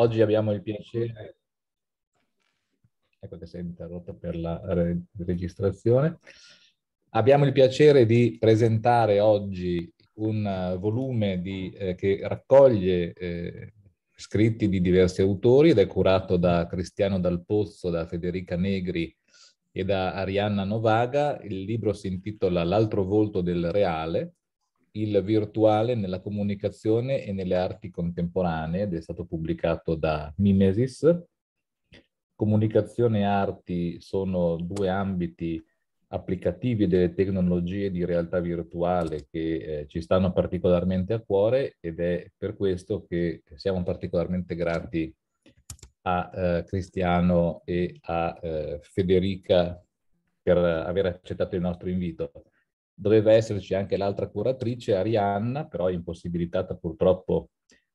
Oggi abbiamo il piacere... Ecco che si interrotto per la re- registrazione. Abbiamo il piacere di presentare oggi un eh, volume di, eh, che raccoglie eh, scritti di diversi autori ed è curato da Cristiano Dal Pozzo, da Federica Negri e da Arianna Novaga. Il libro si intitola L'altro volto del reale il virtuale nella comunicazione e nelle arti contemporanee ed è stato pubblicato da Mimesis. Comunicazione e arti sono due ambiti applicativi delle tecnologie di realtà virtuale che eh, ci stanno particolarmente a cuore ed è per questo che siamo particolarmente grati a eh, Cristiano e a eh, Federica per aver accettato il nostro invito. Doveva esserci anche l'altra curatrice, Arianna, però è impossibilitata purtroppo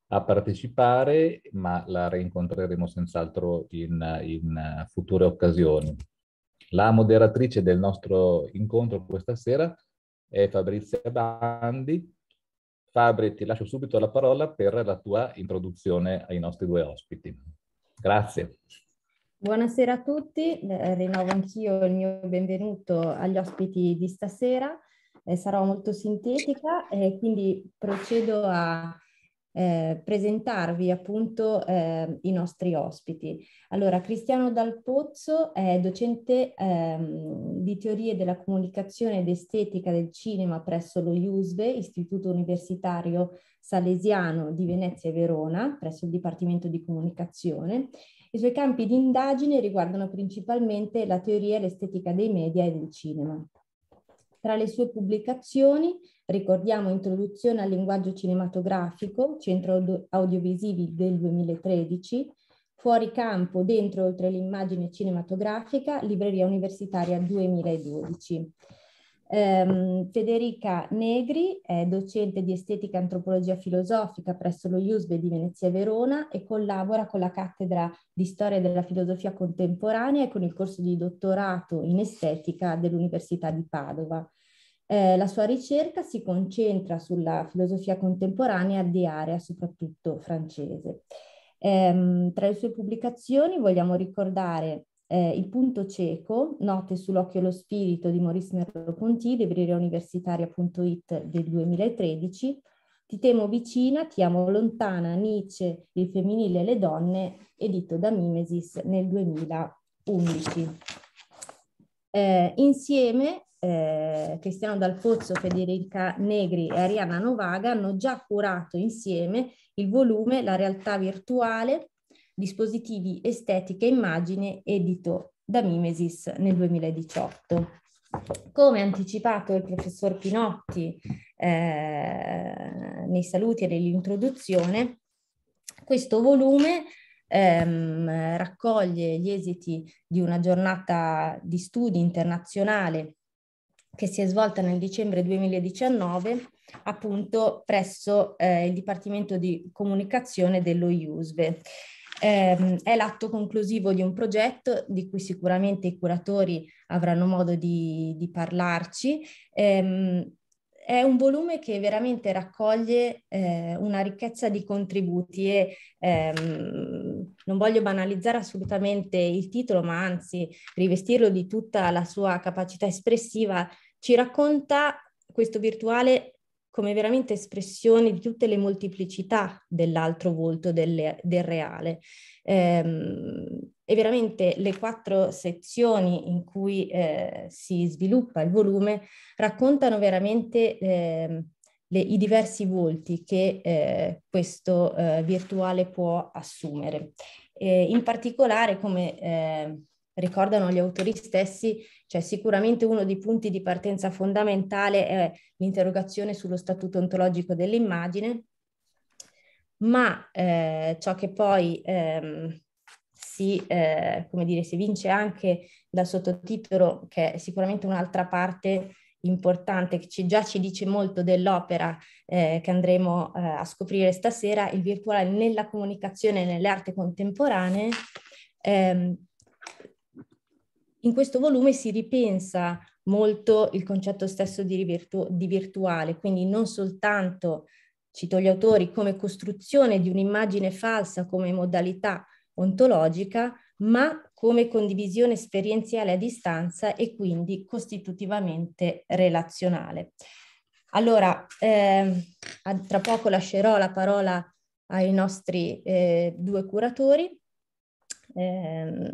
a partecipare, ma la rincontreremo senz'altro in, in eh, future occasioni. La moderatrice del nostro incontro questa sera è Fabrizia Bandi. Fabri, ti lascio subito la parola per la tua introduzione ai nostri due ospiti. Grazie. Buonasera a tutti, eh, rinnovo anch'io il mio benvenuto agli ospiti di stasera eh, sarò molto sintetica e quindi procedo a eh, presentarvi appunto eh, i nostri ospiti. Allora, Cristiano Dal Pozzo è docente ehm, di teorie della comunicazione ed estetica del cinema presso lo IUSVE, Istituto Universitario Salesiano di Venezia e Verona, presso il Dipartimento di Comunicazione. I suoi campi di indagine riguardano principalmente la teoria e l'estetica dei media e del cinema. Tra le sue pubblicazioni ricordiamo Introduzione al linguaggio cinematografico, Centro Audiovisivi del 2013, Fuori campo, dentro e oltre l'immagine cinematografica, Libreria Universitaria 2012. Ehm, Federica Negri è docente di estetica e antropologia filosofica presso lo IUSBE di Venezia e Verona e collabora con la cattedra di storia della filosofia contemporanea e con il corso di dottorato in estetica dell'Università di Padova. Eh, la sua ricerca si concentra sulla filosofia contemporanea di area soprattutto francese. Ehm, tra le sue pubblicazioni vogliamo ricordare eh, Il punto cieco, note sull'occhio e lo spirito di Maurice Merleau-Ponty, libreria universitaria.it del 2013, Ti temo vicina, ti amo lontana, Nietzsche, il femminile e le donne, edito da Mimesis nel 2011. Eh, insieme eh, Cristiano Dal Pozzo, Federica Negri e Arianna Novaga hanno già curato insieme il volume La realtà virtuale, dispositivi estetica immagine edito da Mimesis nel 2018. Come anticipato il professor Pinotti eh, nei saluti e nell'introduzione, questo volume ehm, raccoglie gli esiti di una giornata di studi internazionale che si è svolta nel dicembre 2019 appunto presso eh, il Dipartimento di Comunicazione dello IUSBE ehm, è l'atto conclusivo di un progetto di cui sicuramente i curatori avranno modo di, di parlarci. Ehm, è un volume che veramente raccoglie eh, una ricchezza di contributi e ehm, non voglio banalizzare assolutamente il titolo, ma anzi rivestirlo di tutta la sua capacità espressiva, ci racconta questo virtuale come veramente espressione di tutte le molteplicità dell'altro volto del, del reale. Ehm, e veramente le quattro sezioni in cui eh, si sviluppa il volume raccontano veramente eh, le, i diversi volti che eh, questo eh, virtuale può assumere. Eh, in particolare, come ehm, ricordano gli autori stessi, cioè sicuramente uno dei punti di partenza fondamentale è l'interrogazione sullo statuto ontologico dell'immagine, ma eh, ciò che poi ehm, si, eh, come dire, si vince anche dal sottotitolo, che è sicuramente un'altra parte importante che ci, già ci dice molto dell'opera eh, che andremo eh, a scoprire stasera, il virtuale nella comunicazione e nelle arti contemporanee, ehm, in questo volume si ripensa molto il concetto stesso di, virtu- di virtuale, quindi non soltanto, cito gli autori, come costruzione di un'immagine falsa come modalità ontologica, ma come condivisione esperienziale a distanza e quindi costitutivamente relazionale. Allora, eh, tra poco lascerò la parola ai nostri eh, due curatori. Eh,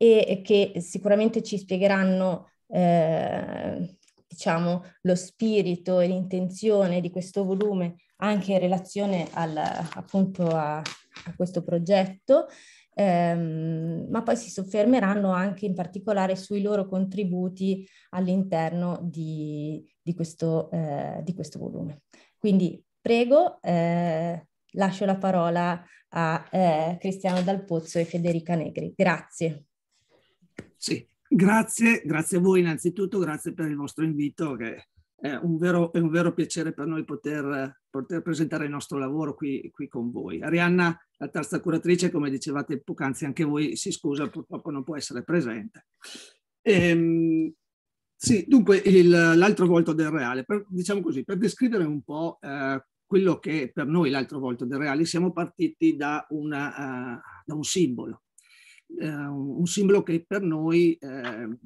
e che sicuramente ci spiegheranno eh, diciamo, lo spirito e l'intenzione di questo volume anche in relazione al, appunto a, a, questo progetto, ehm, ma poi si soffermeranno anche in particolare sui loro contributi all'interno di, di, questo, eh, di questo, volume. Quindi prego, eh, lascio la parola a eh, Cristiano Dal Pozzo e Federica Negri. Grazie. Sì, grazie, grazie a voi innanzitutto, grazie per il vostro invito che è un vero, è un vero piacere per noi poter, poter, presentare il nostro lavoro qui, qui con voi. Arianna, la terza curatrice, come dicevate poc'anzi anche voi, si scusa, purtroppo non può essere presente. Ehm, sì, dunque l'altro volto del reale, per, diciamo così, per descrivere un po' eh, quello che per noi l'altro volto del reale, siamo partiti da, una, uh, da un simbolo, eh, un simbolo che per noi ehm,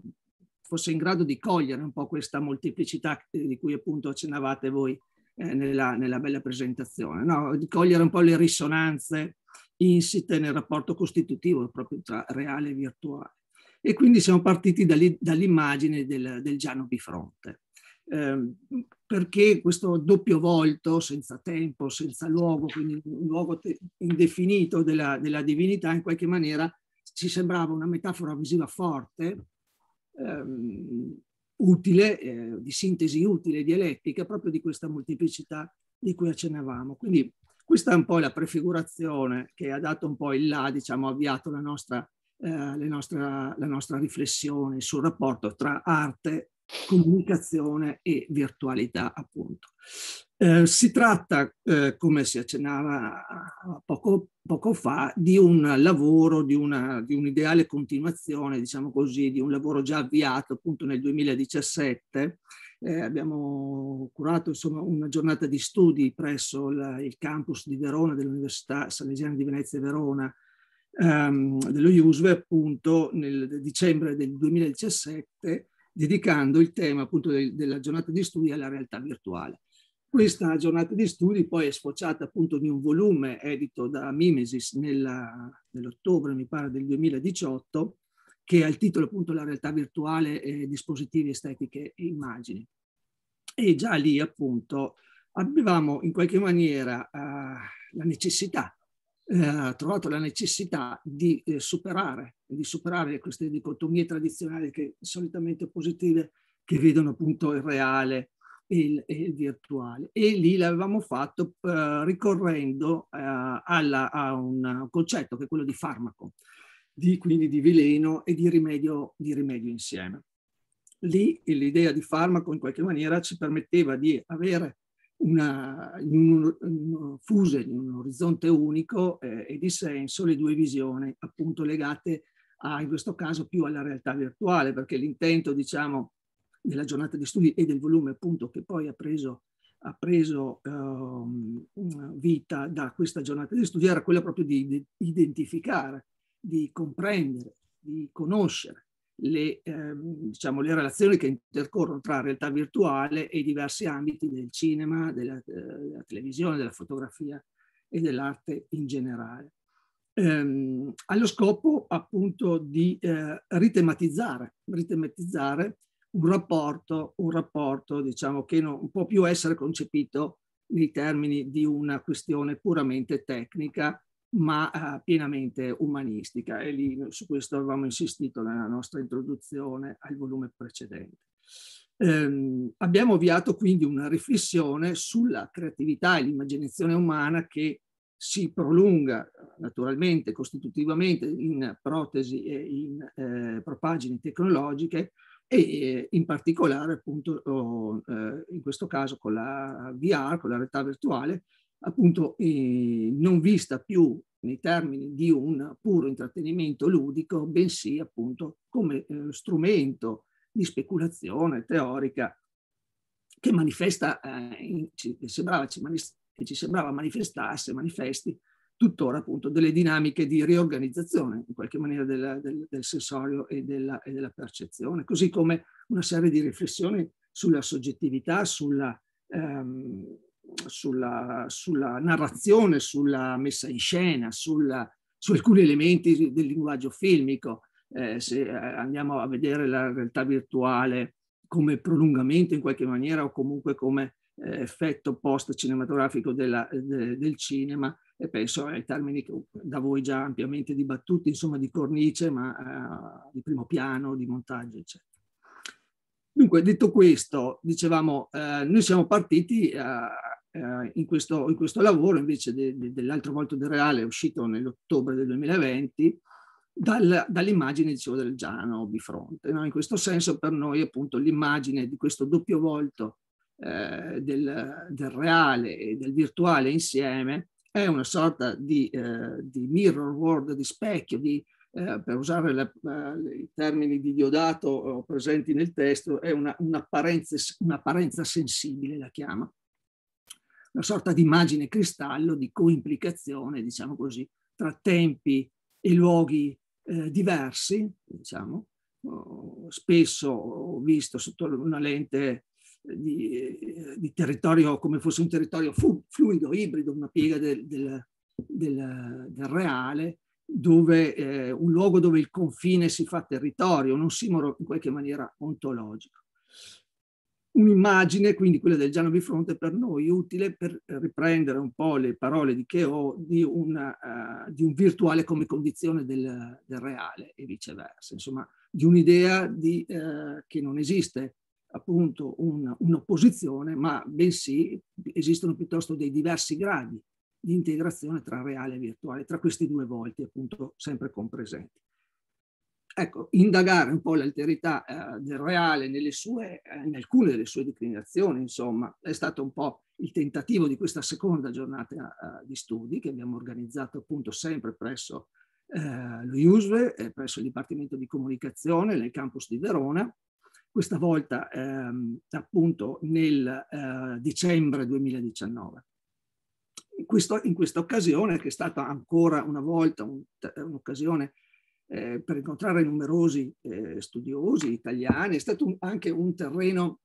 fosse in grado di cogliere un po' questa molteplicità eh, di cui appunto accennavate voi eh, nella, nella, bella presentazione, no? di cogliere un po' le risonanze insite nel rapporto costitutivo proprio tra reale e virtuale. E quindi siamo partiti dall'immagine del, del, Giano Bifronte. Eh, perché questo doppio volto, senza tempo, senza luogo, quindi un luogo indefinito della, della divinità, in qualche maniera ci sembrava una metafora visiva forte, ehm, utile, eh, di sintesi utile, dialettica, proprio di questa molteplicità di cui accennavamo. Quindi questa è un po' la prefigurazione che ha dato un po' il là, diciamo, avviato la nostra, eh, nostra, la nostra riflessione sul rapporto tra arte comunicazione e virtualità, appunto. Eh, si tratta, eh, come si accennava poco, poco, fa, di un lavoro, di, una, di un'ideale continuazione, diciamo così, di un lavoro già avviato appunto nel 2017. Eh, abbiamo curato insomma, una giornata di studi presso la, il campus di Verona dell'Università Salesiana di Venezia e Verona, ehm, dello IUSVE appunto nel dicembre del 2017 dedicando il tema appunto del, della giornata di studi alla realtà virtuale. Questa giornata di studi poi è sfociata appunto in un volume edito da Mimesis nell'ottobre, mi pare, del 2018, che ha il titolo appunto La realtà virtuale, e dispositivi, estetiche e immagini. E già lì appunto avevamo in qualche maniera eh, la necessità eh, trovato la necessità di, eh, superare, di superare queste dicotomie tradizionali che solitamente positive che vedono appunto il reale e il, e il virtuale. E lì l'avevamo fatto eh, ricorrendo eh, alla, a un concetto che è quello di farmaco, di, quindi di veleno e di rimedio, di rimedio insieme. Lì l'idea di farmaco in qualche maniera ci permetteva di avere una, in un, un, fuse in un orizzonte unico eh, e di senso le due visioni appunto legate a, in questo caso più alla realtà virtuale perché l'intento diciamo della giornata di studi e del volume appunto che poi ha preso, ha preso um, vita da questa giornata di studi era quello proprio di, di identificare, di comprendere, di conoscere le, ehm, diciamo, le relazioni che intercorrono tra realtà virtuale e i diversi ambiti del cinema, della, eh, della televisione, della fotografia e dell'arte in generale. Ehm, allo scopo appunto di eh, ritematizzare, ritematizzare un rapporto, un rapporto diciamo, che non può più essere concepito nei termini di una questione puramente tecnica ma eh, pienamente umanistica e lì su questo avevamo insistito nella nostra introduzione al volume precedente. Ehm, abbiamo avviato quindi una riflessione sulla creatività e l'immaginazione umana che si prolunga eh, naturalmente, costitutivamente in protesi e in eh, propagini tecnologiche e eh, in particolare appunto oh, eh, in questo caso con la VR, con la realtà virtuale, appunto eh, non vista più nei termini di un puro intrattenimento ludico, bensì appunto come eh, strumento di speculazione teorica che manifesta, eh, in, ci, sembrava, ci manif- che ci sembrava manifestasse, manifesti tuttora appunto delle dinamiche di riorganizzazione in qualche maniera della, del, del, sensorio e della, e della, percezione, così come una serie di riflessioni sulla soggettività, sulla... Ehm, sulla, sulla narrazione, sulla messa in scena, sulla, su alcuni elementi del linguaggio filmico. Eh, se eh, andiamo a vedere la realtà virtuale come prolungamento in qualche maniera o comunque come eh, effetto post cinematografico della, de, del cinema, e penso ai termini che da voi già ampiamente dibattuti, insomma di cornice, ma eh, di primo piano, di montaggio, eccetera. Dunque, detto questo, dicevamo, eh, noi siamo partiti eh, eh, in, questo, in, questo, lavoro invece de, de, dell'altro volto del reale uscito nell'ottobre del 2020 dal, dall'immagine dicevo del Giano bifronte. No? In questo senso per noi appunto l'immagine di questo doppio volto eh, del, del, reale e del virtuale insieme è una sorta di, eh, di mirror world, di specchio, di, eh, per usare la, i termini di Diodato eh, presenti nel testo, è un'apparenza un'apparenza sensibile, la chiama una sorta di immagine cristallo di coimplicazione, diciamo così, tra tempi e luoghi eh, diversi, diciamo, oh, spesso visto sotto una lente eh, di, eh, di, territorio come fosse un territorio fluido, ibrido, una piega del, del, del, del reale, dove, eh, un luogo dove il confine si fa territorio, non simoro in qualche maniera ontologico un'immagine, quindi quella del Giano Bifronte, per noi utile per riprendere un po' le parole di Cheo di, uh, di un virtuale come condizione del, del reale e viceversa, insomma di un'idea di, uh, che non esiste appunto un, un'opposizione, ma bensì esistono piuttosto dei diversi gradi di integrazione tra reale e virtuale, tra questi due volti appunto sempre compresenti. Ecco, indagare un po' l'alterità eh, del reale nelle sue, eh, in alcune delle sue declinazioni, insomma, è stato un po' il tentativo di questa seconda giornata eh, di studi che abbiamo organizzato appunto sempre presso eh, lo IUSVE, eh, presso il Dipartimento di Comunicazione nel campus di Verona, questa volta ehm, appunto nel eh, dicembre 2019. In, questo, in questa occasione, che è stata ancora una volta un'occasione eh, per incontrare numerosi eh, studiosi italiani, è stato un, anche un terreno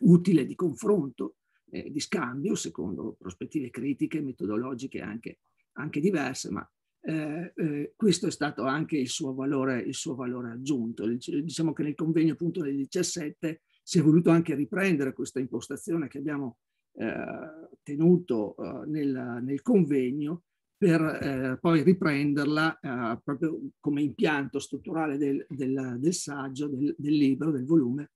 utile di confronto, eh, di scambio, secondo prospettive critiche, metodologiche anche, anche diverse, ma eh, eh, questo è stato anche il suo valore, il suo valore aggiunto. Diciamo che nel convegno appunto del 17 si è voluto anche riprendere questa impostazione che abbiamo eh, tenuto nel, nel convegno per eh, poi riprenderla eh, proprio come impianto strutturale del, del, del saggio, del, del, libro, del volume,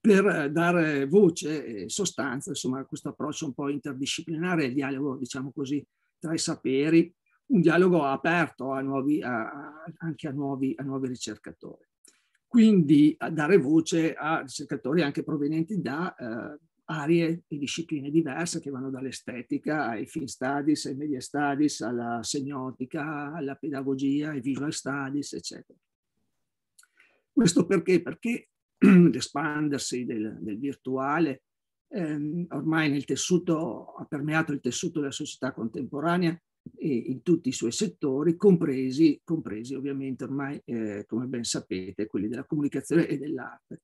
per eh, dare voce e sostanza insomma, a questo approccio un po' interdisciplinare, il dialogo, diciamo così, tra i saperi, un dialogo aperto a nuovi, a, anche a nuovi, a nuovi ricercatori quindi a dare voce a ricercatori anche provenienti da eh, aree e discipline diverse che vanno dall'estetica ai film studies, ai media studies, alla semiotica, alla pedagogia, ai visual studies, eccetera. Questo perché? Perché l'espandersi del, del, virtuale ehm, ormai nel tessuto, ha permeato il tessuto della società contemporanea e in tutti i suoi settori, compresi, compresi ovviamente ormai, eh, come ben sapete, quelli della comunicazione e dell'arte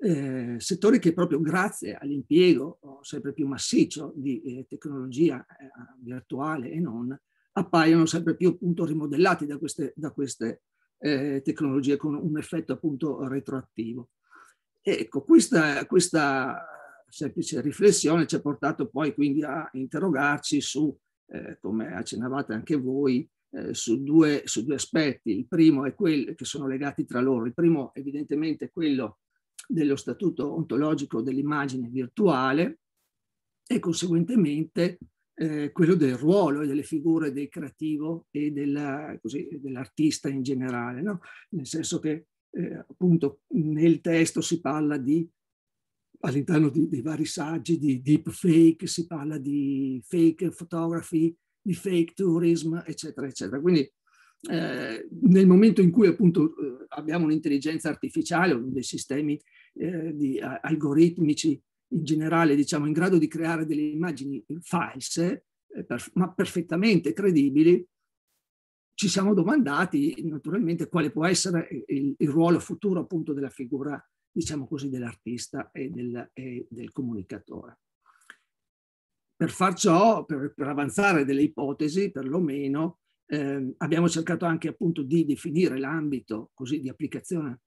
eh, settori che proprio grazie all'impiego sempre più massiccio di eh, tecnologia eh, virtuale e non, appaiono sempre più appunto rimodellati da queste, da queste eh, tecnologie con un effetto appunto retroattivo. Ecco, questa, questa semplice riflessione ci ha portato poi quindi a interrogarci su, eh, come accennavate anche voi, eh, su, due, su, due, aspetti. Il primo è quello che sono legati tra loro. Il primo evidentemente è quello dello statuto ontologico dell'immagine virtuale e conseguentemente eh, quello del ruolo e delle figure del creativo e dell'artista in generale, no? nel senso che eh, appunto nel testo si parla di all'interno dei vari saggi di deep fake, si parla di fake photography, di fake tourism, eccetera, eccetera. Quindi eh, nel momento in cui appunto eh, abbiamo un'intelligenza artificiale o dei sistemi eh, di, algoritmici in generale, diciamo, in grado di creare delle immagini eh, false, eh, per, ma perfettamente credibili, ci siamo domandati naturalmente quale può essere il, il ruolo futuro appunto della figura, diciamo così, dell'artista e del, e del comunicatore. Per far ciò, per, per avanzare delle ipotesi, perlomeno, eh, abbiamo cercato anche appunto di definire l'ambito così di applicazione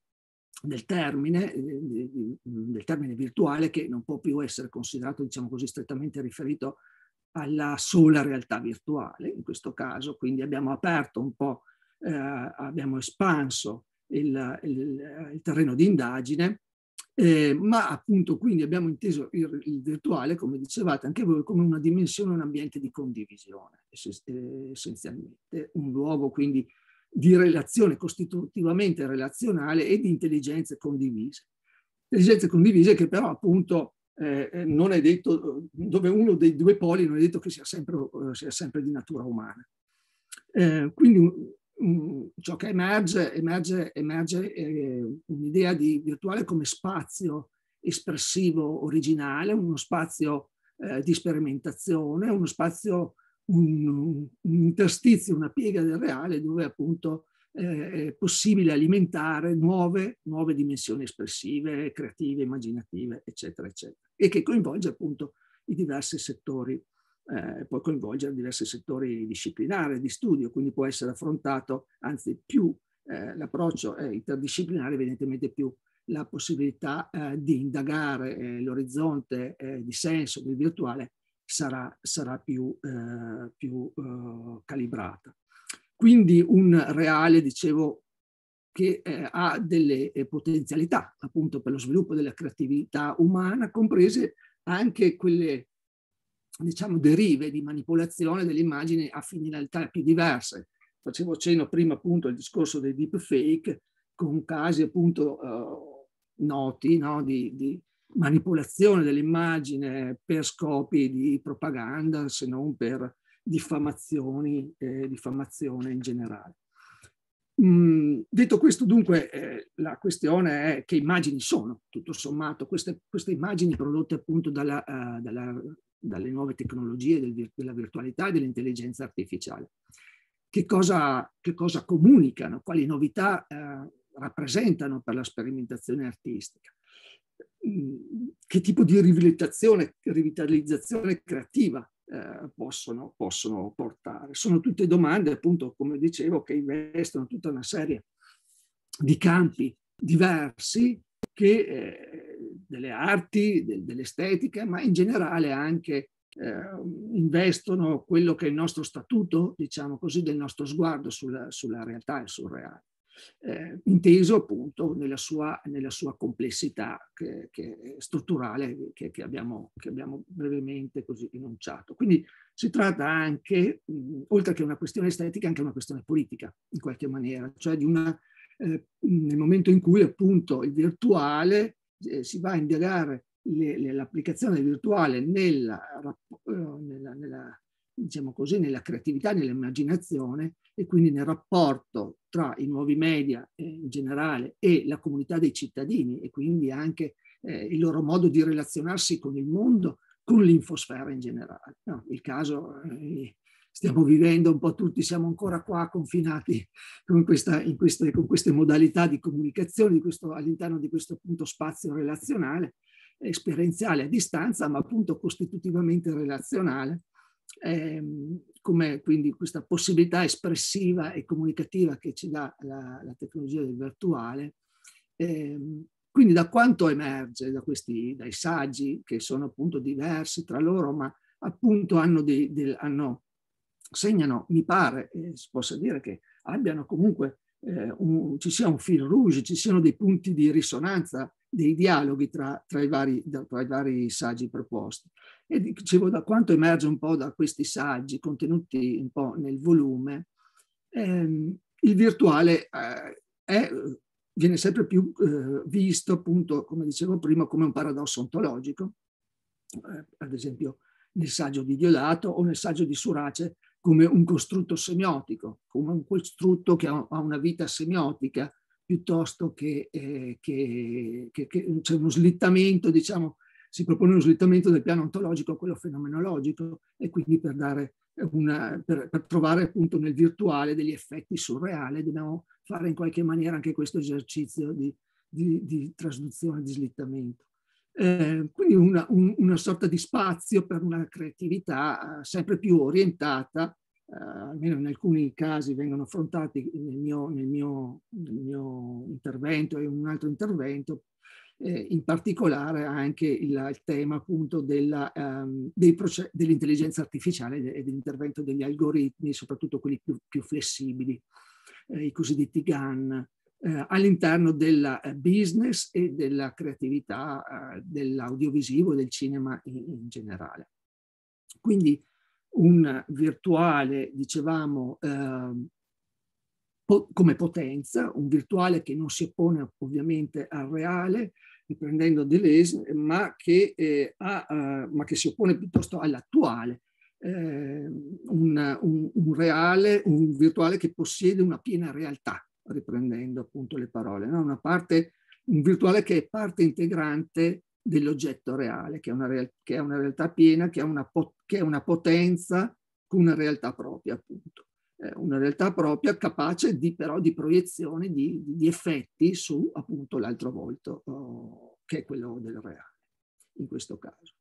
del termine, eh, mm, del termine virtuale che non può più essere considerato, diciamo così, strettamente riferito alla sola realtà virtuale, in questo caso, quindi abbiamo aperto un po', eh, abbiamo espanso il, il, il terreno di indagine, eh, ma appunto quindi abbiamo inteso il, il, virtuale, come dicevate anche voi, come una dimensione, un ambiente di condivisione, essenzialmente, un luogo quindi di relazione costitutivamente relazionale e di intelligenze condivise. Intelligenze condivise che però appunto eh, eh, non è detto, dove uno dei due poli non è detto che sia sempre, eh, sia sempre di natura umana. Eh, quindi un, un, ciò che emerge, emerge, emerge eh, un'idea di virtuale come spazio espressivo originale, uno spazio eh, di sperimentazione, uno spazio un, un interstizio, una piega del reale dove appunto eh, è possibile alimentare nuove, nuove dimensioni espressive, creative, immaginative, eccetera, eccetera, e che coinvolge appunto i diversi settori, eh, può coinvolgere diversi settori disciplinari, di studio, quindi può essere affrontato, anzi più eh, l'approccio eh, interdisciplinare, evidentemente più la possibilità eh, di indagare eh, l'orizzonte di senso, di virtuale sarà, sarà più, eh, più eh, calibrata. Quindi un reale, dicevo, che eh, ha delle eh, potenzialità appunto per lo sviluppo della creatività umana, comprese anche quelle diciamo, derive di manipolazione dell'immagine a finalità più diverse. Facevo cenno prima appunto al discorso dei deepfake, con casi appunto eh, noti no? di, di, manipolazione dell'immagine per scopi di propaganda se non per diffamazioni, eh, diffamazione in generale. Mm, detto questo, dunque, eh, la questione è che immagini sono, tutto sommato, queste, queste immagini prodotte appunto dalla, uh, dalla, dalle nuove tecnologie del, della virtualità e dell'intelligenza artificiale. Che cosa, che cosa comunicano, quali novità uh, rappresentano per la sperimentazione artistica? che tipo di rivitalizzazione, rivitalizzazione creativa eh, possono, possono, portare. Sono tutte domande, appunto, come dicevo, che investono tutta una serie di campi diversi che, eh, delle arti, de, dell'estetica, ma in generale anche eh, investono quello che è il nostro statuto, diciamo così, del nostro sguardo sulla, sulla realtà e sul reale eh, inteso appunto nella sua, nella sua complessità che, che strutturale che, che, abbiamo, che, abbiamo, brevemente così enunciato. Quindi si tratta anche, mh, oltre che una questione estetica, anche una questione politica, in qualche maniera, cioè di una, eh, nel momento in cui appunto il virtuale eh, si va a indagare l'applicazione virtuale nella, eh, nella, nella diciamo così, nella creatività, nell'immaginazione e quindi nel rapporto tra i nuovi media eh, in generale e la comunità dei cittadini e quindi anche eh, il loro modo di relazionarsi con il mondo, con l'infosfera in generale. No, il caso eh, stiamo vivendo un po' tutti, siamo ancora qua confinati con, questa, in queste, con queste modalità di comunicazione di questo, all'interno di questo appunto spazio relazionale, esperienziale a distanza, ma appunto costitutivamente relazionale ehm, come quindi questa possibilità espressiva e comunicativa che ci dà la, la tecnologia del virtuale. Ehm, quindi da quanto emerge da questi, dai saggi che sono appunto diversi tra loro, ma appunto hanno, dei, del, hanno segnano, mi pare, eh, si possa dire che abbiano comunque eh, un, ci sia un fil rouge, ci siano dei punti di risonanza, dei dialoghi tra, tra, i, vari, tra i, vari, saggi proposti. E dicevo, da quanto emerge un po' da questi saggi, contenuti un po' nel volume, ehm, il virtuale eh, è, viene sempre più eh, visto, appunto, come dicevo prima, come un paradosso ontologico. Eh, ad esempio, nel saggio di Diodato o nel saggio di Surace come un costrutto semiotico, come un costrutto che ha, una vita semiotica, piuttosto che, eh, che, che, che c'è uno slittamento, diciamo, si propone uno slittamento del piano ontologico a quello fenomenologico e quindi per, dare una, per, per trovare appunto nel virtuale degli effetti sul reale dobbiamo fare in qualche maniera anche questo esercizio di, di, di trasduzione, di slittamento. Eh, quindi una, un, una, sorta di spazio per una creatività eh, sempre più orientata, eh, almeno in alcuni casi vengono affrontati nel mio, nel mio, nel mio intervento e in un altro intervento, eh, in particolare anche il, il tema appunto della, ehm, proce- dell'intelligenza artificiale e dell'intervento degli algoritmi, soprattutto quelli più, più flessibili, eh, i cosiddetti GAN, eh, all'interno del eh, business e della creatività eh, dell'audiovisivo e del cinema in, in, generale. Quindi un virtuale, diciamo, eh, po come potenza, un virtuale che non si oppone ovviamente al reale, riprendendo Deleuze, ma che, eh, ha, eh, ma che si oppone piuttosto all'attuale, eh, un, un, un, reale, un virtuale che possiede una piena realtà, riprendendo appunto le parole, no? una parte, un virtuale che è parte integrante dell'oggetto reale, che è una, real, che è una realtà piena, che è una, che è una potenza, una realtà propria appunto. Eh, una realtà propria capace di, però di proiezione di, di effetti su appunto l'altro volto, oh, che è quello del reale, in questo caso.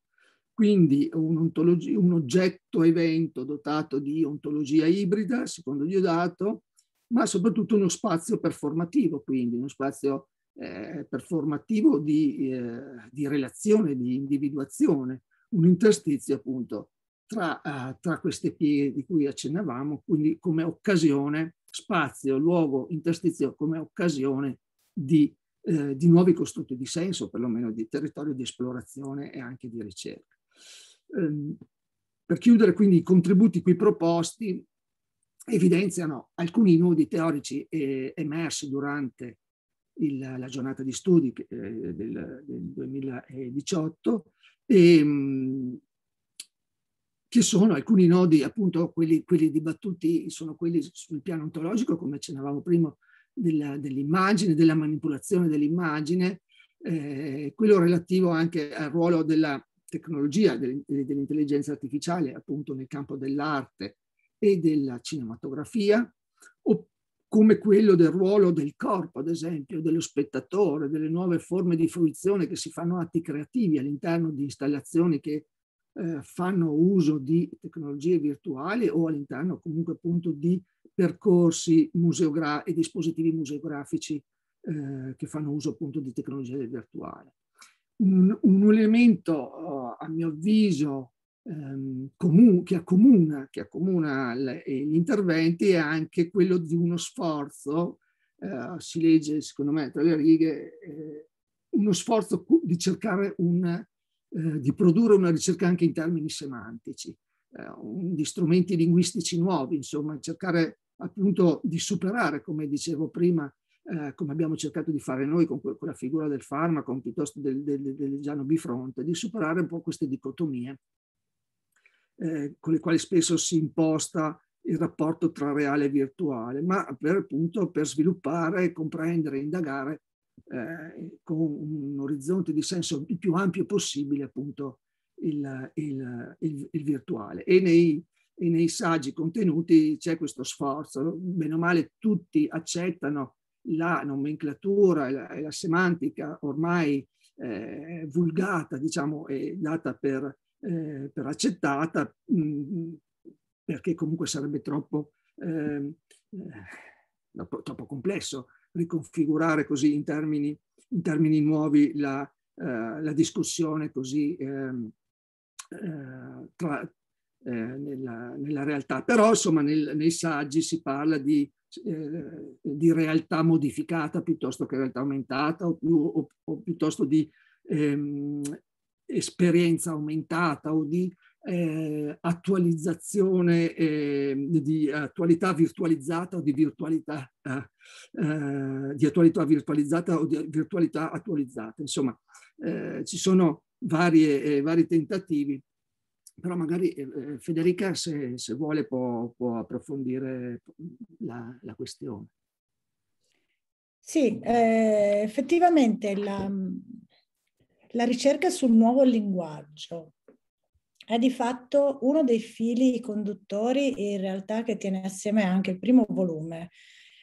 Quindi un, un oggetto evento dotato di ontologia ibrida, secondo Diodato, ma soprattutto uno spazio performativo, quindi uno spazio eh, performativo di, eh, di, relazione, di individuazione, un interstizio appunto tra, eh, tra queste pieghe di cui accennavamo, quindi come occasione, spazio, luogo, interstizio come occasione di, eh, di nuovi costrutti di senso, perlomeno di territorio di esplorazione e anche di ricerca. Ehm, per chiudere quindi i contributi qui proposti, evidenziano alcuni nodi teorici eh, emersi durante il, la giornata di studi eh, del, del, 2018, ehm, che sono alcuni nodi, appunto quelli, quelli, dibattuti, sono quelli sul piano ontologico, come accennavamo prima, dell'immagine, della manipolazione dell'immagine, eh, quello relativo anche al ruolo della tecnologia, dell'intelligenza artificiale, appunto nel campo dell'arte, e della cinematografia, o come quello del ruolo del corpo, ad esempio, dello spettatore, delle nuove forme di fruizione che si fanno atti creativi all'interno di installazioni che eh, fanno uso di tecnologie virtuali o all'interno comunque appunto di percorsi e dispositivi museografici eh, che fanno uso appunto di tecnologie virtuali. Un, un elemento, eh, a mio avviso, ehm, che accomuna, che accomuna l- eh, gli interventi è anche quello di uno sforzo, eh, si legge secondo me tra le righe, eh, uno sforzo di cercare un, eh, di produrre una ricerca anche in termini semantici, eh, di strumenti linguistici nuovi, insomma, cercare appunto di superare, come dicevo prima, eh, come abbiamo cercato di fare noi con quella figura del farmaco piuttosto del, del, del Giano Bifronte, di superare un po' queste dicotomie eh, con le quali spesso si imposta il rapporto tra reale e virtuale, ma per appunto per sviluppare, comprendere, indagare eh, con un orizzonte di senso il più ampio possibile appunto il, il, il, il virtuale. E nei, e nei saggi contenuti c'è questo sforzo, meno o male tutti accettano la nomenclatura e la, e la semantica ormai eh, vulgata, diciamo, e data per eh, per accettata, mm, perché comunque sarebbe troppo, ehm, eh, troppo, complesso riconfigurare così in termini, in termini nuovi la, eh, la, discussione così ehm, eh, tra, eh, nella, nella, realtà. Però insomma nel, nei saggi si parla di eh, di realtà modificata piuttosto che realtà aumentata o, o, o piuttosto di ehm, esperienza aumentata o di eh, attualizzazione, eh, di attualità virtualizzata o di virtualità, eh, eh, di attualità virtualizzata o di virtualità attualizzata. Insomma, eh, ci sono varie, eh, vari tentativi, però magari Federica, se, se vuole, può, può approfondire la, la questione. Sì, eh, effettivamente la, la ricerca sul nuovo linguaggio è di fatto uno dei fili conduttori in realtà che tiene assieme anche il primo volume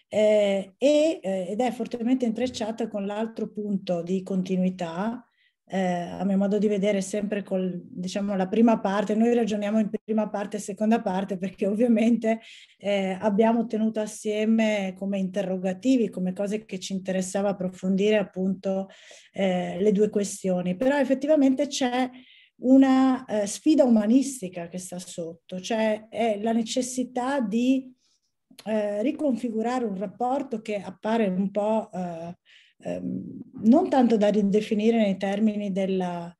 eh, eh ed è fortemente intrecciata con l'altro punto di continuità eh, a mio modo di vedere, sempre con diciamo, la prima parte, noi ragioniamo in prima parte e seconda parte perché ovviamente eh, abbiamo tenuto assieme come interrogativi, come cose che ci interessava approfondire appunto eh, le due questioni, però effettivamente c'è una eh, sfida umanistica che sta sotto, cioè è la necessità di eh, riconfigurare un rapporto che appare un po' eh, ehm, non tanto da ridefinire nei termini della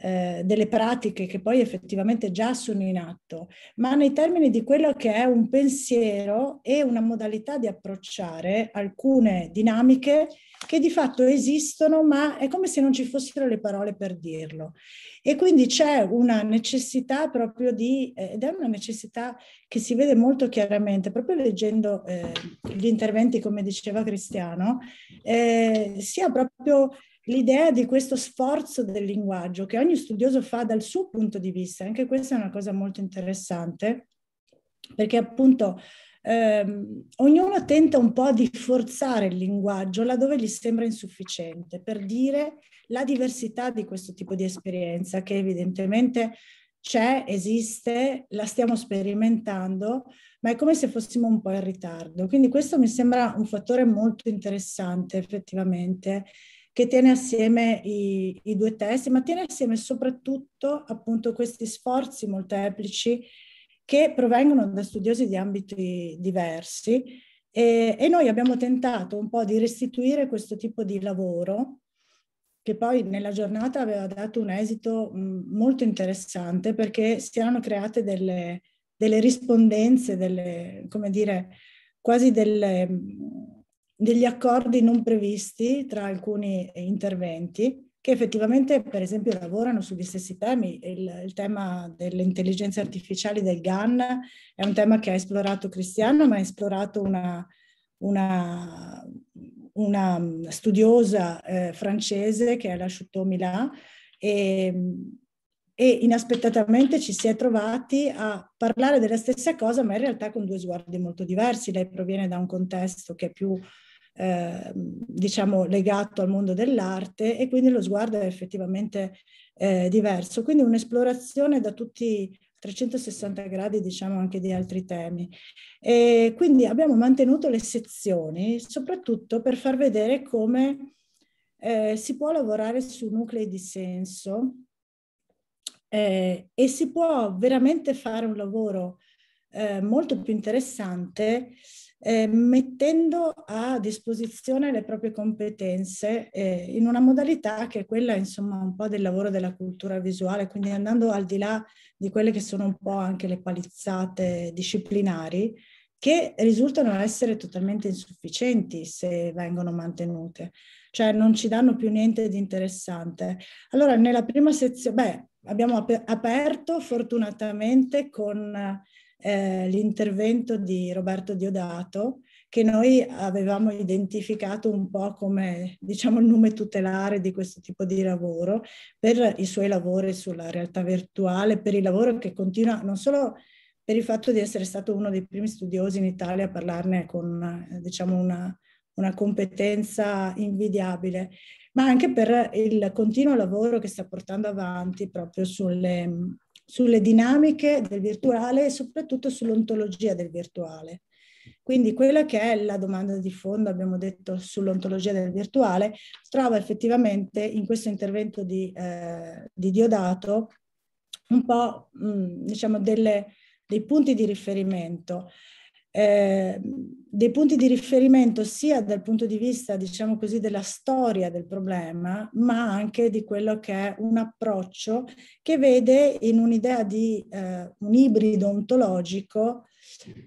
eh, delle pratiche che poi effettivamente già sono in atto, ma nei termini di quello che è un pensiero e una modalità di approcciare alcune dinamiche che di fatto esistono, ma è come se non ci fossero le parole per dirlo. E quindi c'è una necessità proprio di, eh, ed è una necessità che si vede molto chiaramente, proprio leggendo eh, gli interventi, come diceva Cristiano, eh, sia proprio l'idea di questo sforzo del linguaggio che ogni studioso fa dal suo punto di vista. Anche questa è una cosa molto interessante, perché appunto ehm, ognuno tenta un po' di forzare il linguaggio laddove gli sembra insufficiente, per dire la diversità di questo tipo di esperienza che evidentemente c'è, esiste, la stiamo sperimentando, ma è come se fossimo un po' in ritardo. Quindi questo mi sembra un fattore molto interessante effettivamente che tiene assieme i, i due testi, ma tiene assieme soprattutto appunto questi sforzi molteplici che provengono da studiosi di ambiti diversi e, e noi abbiamo tentato un po' di restituire questo tipo di lavoro che poi nella giornata aveva dato un esito molto interessante perché si erano create delle, delle rispondenze, delle, come dire, quasi delle, degli accordi non previsti tra alcuni interventi che effettivamente per esempio lavorano sugli stessi temi. Il, il tema delle intelligenze artificiali del GAN è un tema che ha esplorato Cristiano, ma ha esplorato una, una, una studiosa eh, francese che ha lasciato Milà e, e inaspettatamente ci si è trovati a parlare della stessa cosa, ma in realtà con due sguardi molto diversi. Lei proviene da un contesto che è più Ehm, diciamo legato al mondo dell'arte e quindi lo sguardo è effettivamente eh, diverso. Quindi un'esplorazione da tutti 360 gradi, diciamo anche di altri temi. E quindi abbiamo mantenuto le sezioni soprattutto per far vedere come eh, si può lavorare su nuclei di senso eh, e si può veramente fare un lavoro eh, molto più interessante eh, mettendo a disposizione le proprie competenze eh, in una modalità che è quella insomma un po' del lavoro della cultura visuale, quindi andando al di là di quelle che sono un po' anche le palizzate disciplinari che risultano essere totalmente insufficienti se vengono mantenute, cioè non ci danno più niente di interessante. Allora, nella prima sezione, beh, abbiamo ap- aperto fortunatamente con eh, l'intervento di Roberto Diodato, che noi avevamo identificato un po' come diciamo, il nome tutelare di questo tipo di lavoro per i suoi lavori sulla realtà virtuale, per il lavoro che continua non solo per il fatto di essere stato uno dei primi studiosi in Italia a parlarne con eh, diciamo, una, una competenza invidiabile, ma anche per il continuo lavoro che sta portando avanti proprio sulle sulle dinamiche del virtuale e soprattutto sull'ontologia del virtuale. Quindi quella che è la domanda di fondo, abbiamo detto, sull'ontologia del virtuale, trova effettivamente in questo intervento di, eh, di Diodato un po' mh, diciamo delle, dei punti di riferimento eh, dei punti di riferimento sia dal punto di vista, diciamo così, della storia del problema, ma anche di quello che è un approccio che vede in un'idea di eh, un ibrido ontologico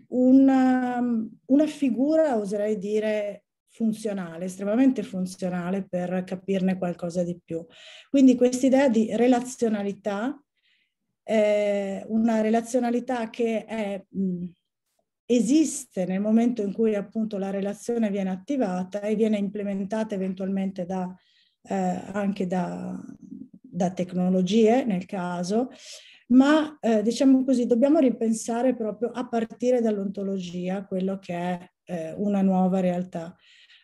una, um, una figura, oserei dire, funzionale, estremamente funzionale per capirne qualcosa di più. Quindi quest'idea di relazionalità, eh, una relazionalità che è... Mh, esiste nel momento in cui appunto la relazione viene attivata e viene implementata eventualmente da, eh, anche da, da, tecnologie nel caso, ma eh, diciamo così dobbiamo ripensare proprio a partire dall'ontologia quello che è eh, una nuova realtà.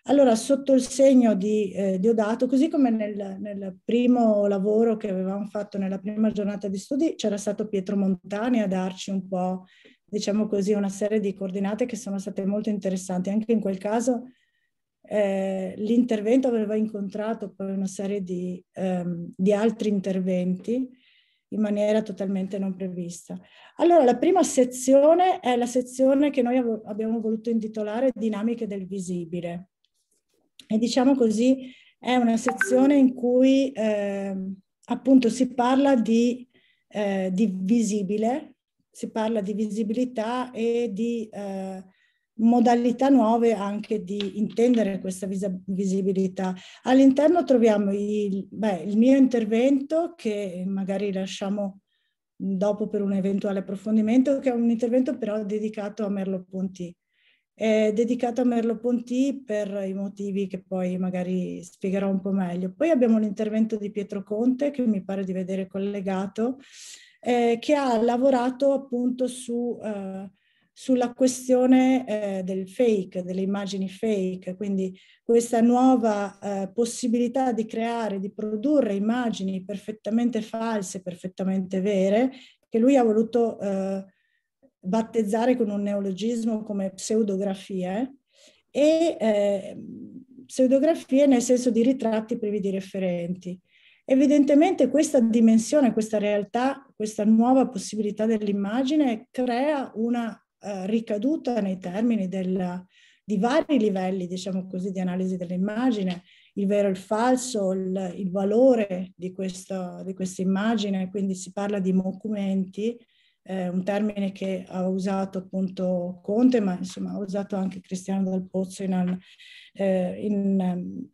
Allora, sotto il segno di eh, Diodato, così come nel, nel, primo lavoro che avevamo fatto nella prima giornata di studi, c'era stato Pietro Montani a darci un po' diciamo così, una serie di coordinate che sono state molto interessanti. Anche in quel caso eh, l'intervento aveva incontrato poi una serie di, ehm, di, altri interventi in maniera totalmente non prevista. Allora, la prima sezione è la sezione che noi av- abbiamo voluto intitolare Dinamiche del visibile. E diciamo così, è una sezione in cui eh, appunto si parla di, eh, di visibile, si parla di visibilità e di eh, modalità nuove anche di intendere questa visibilità. All'interno troviamo il, beh, il, mio intervento che magari lasciamo dopo per un eventuale approfondimento, che è un intervento però dedicato a Merlo Ponti. È dedicato a Merlo Ponti per i motivi che poi magari spiegherò un po' meglio. Poi abbiamo l'intervento di Pietro Conte che mi pare di vedere collegato eh, che ha lavorato appunto su, eh, sulla questione eh, del fake, delle immagini fake, quindi questa nuova eh, possibilità di creare, di produrre immagini perfettamente false, perfettamente vere, che lui ha voluto eh, battezzare con un neologismo come pseudografie e eh, pseudografie nel senso di ritratti privi di referenti. Evidentemente questa dimensione, questa realtà, questa nuova possibilità dell'immagine crea una eh, ricaduta nei termini del, di vari livelli, diciamo così, di analisi dell'immagine, il vero e il falso, il, il valore di, questo, di, questa immagine, quindi si parla di documenti, eh, un termine che ha usato appunto Conte, ma insomma ha usato anche Cristiano Dal Pozzo in, eh, in ehm,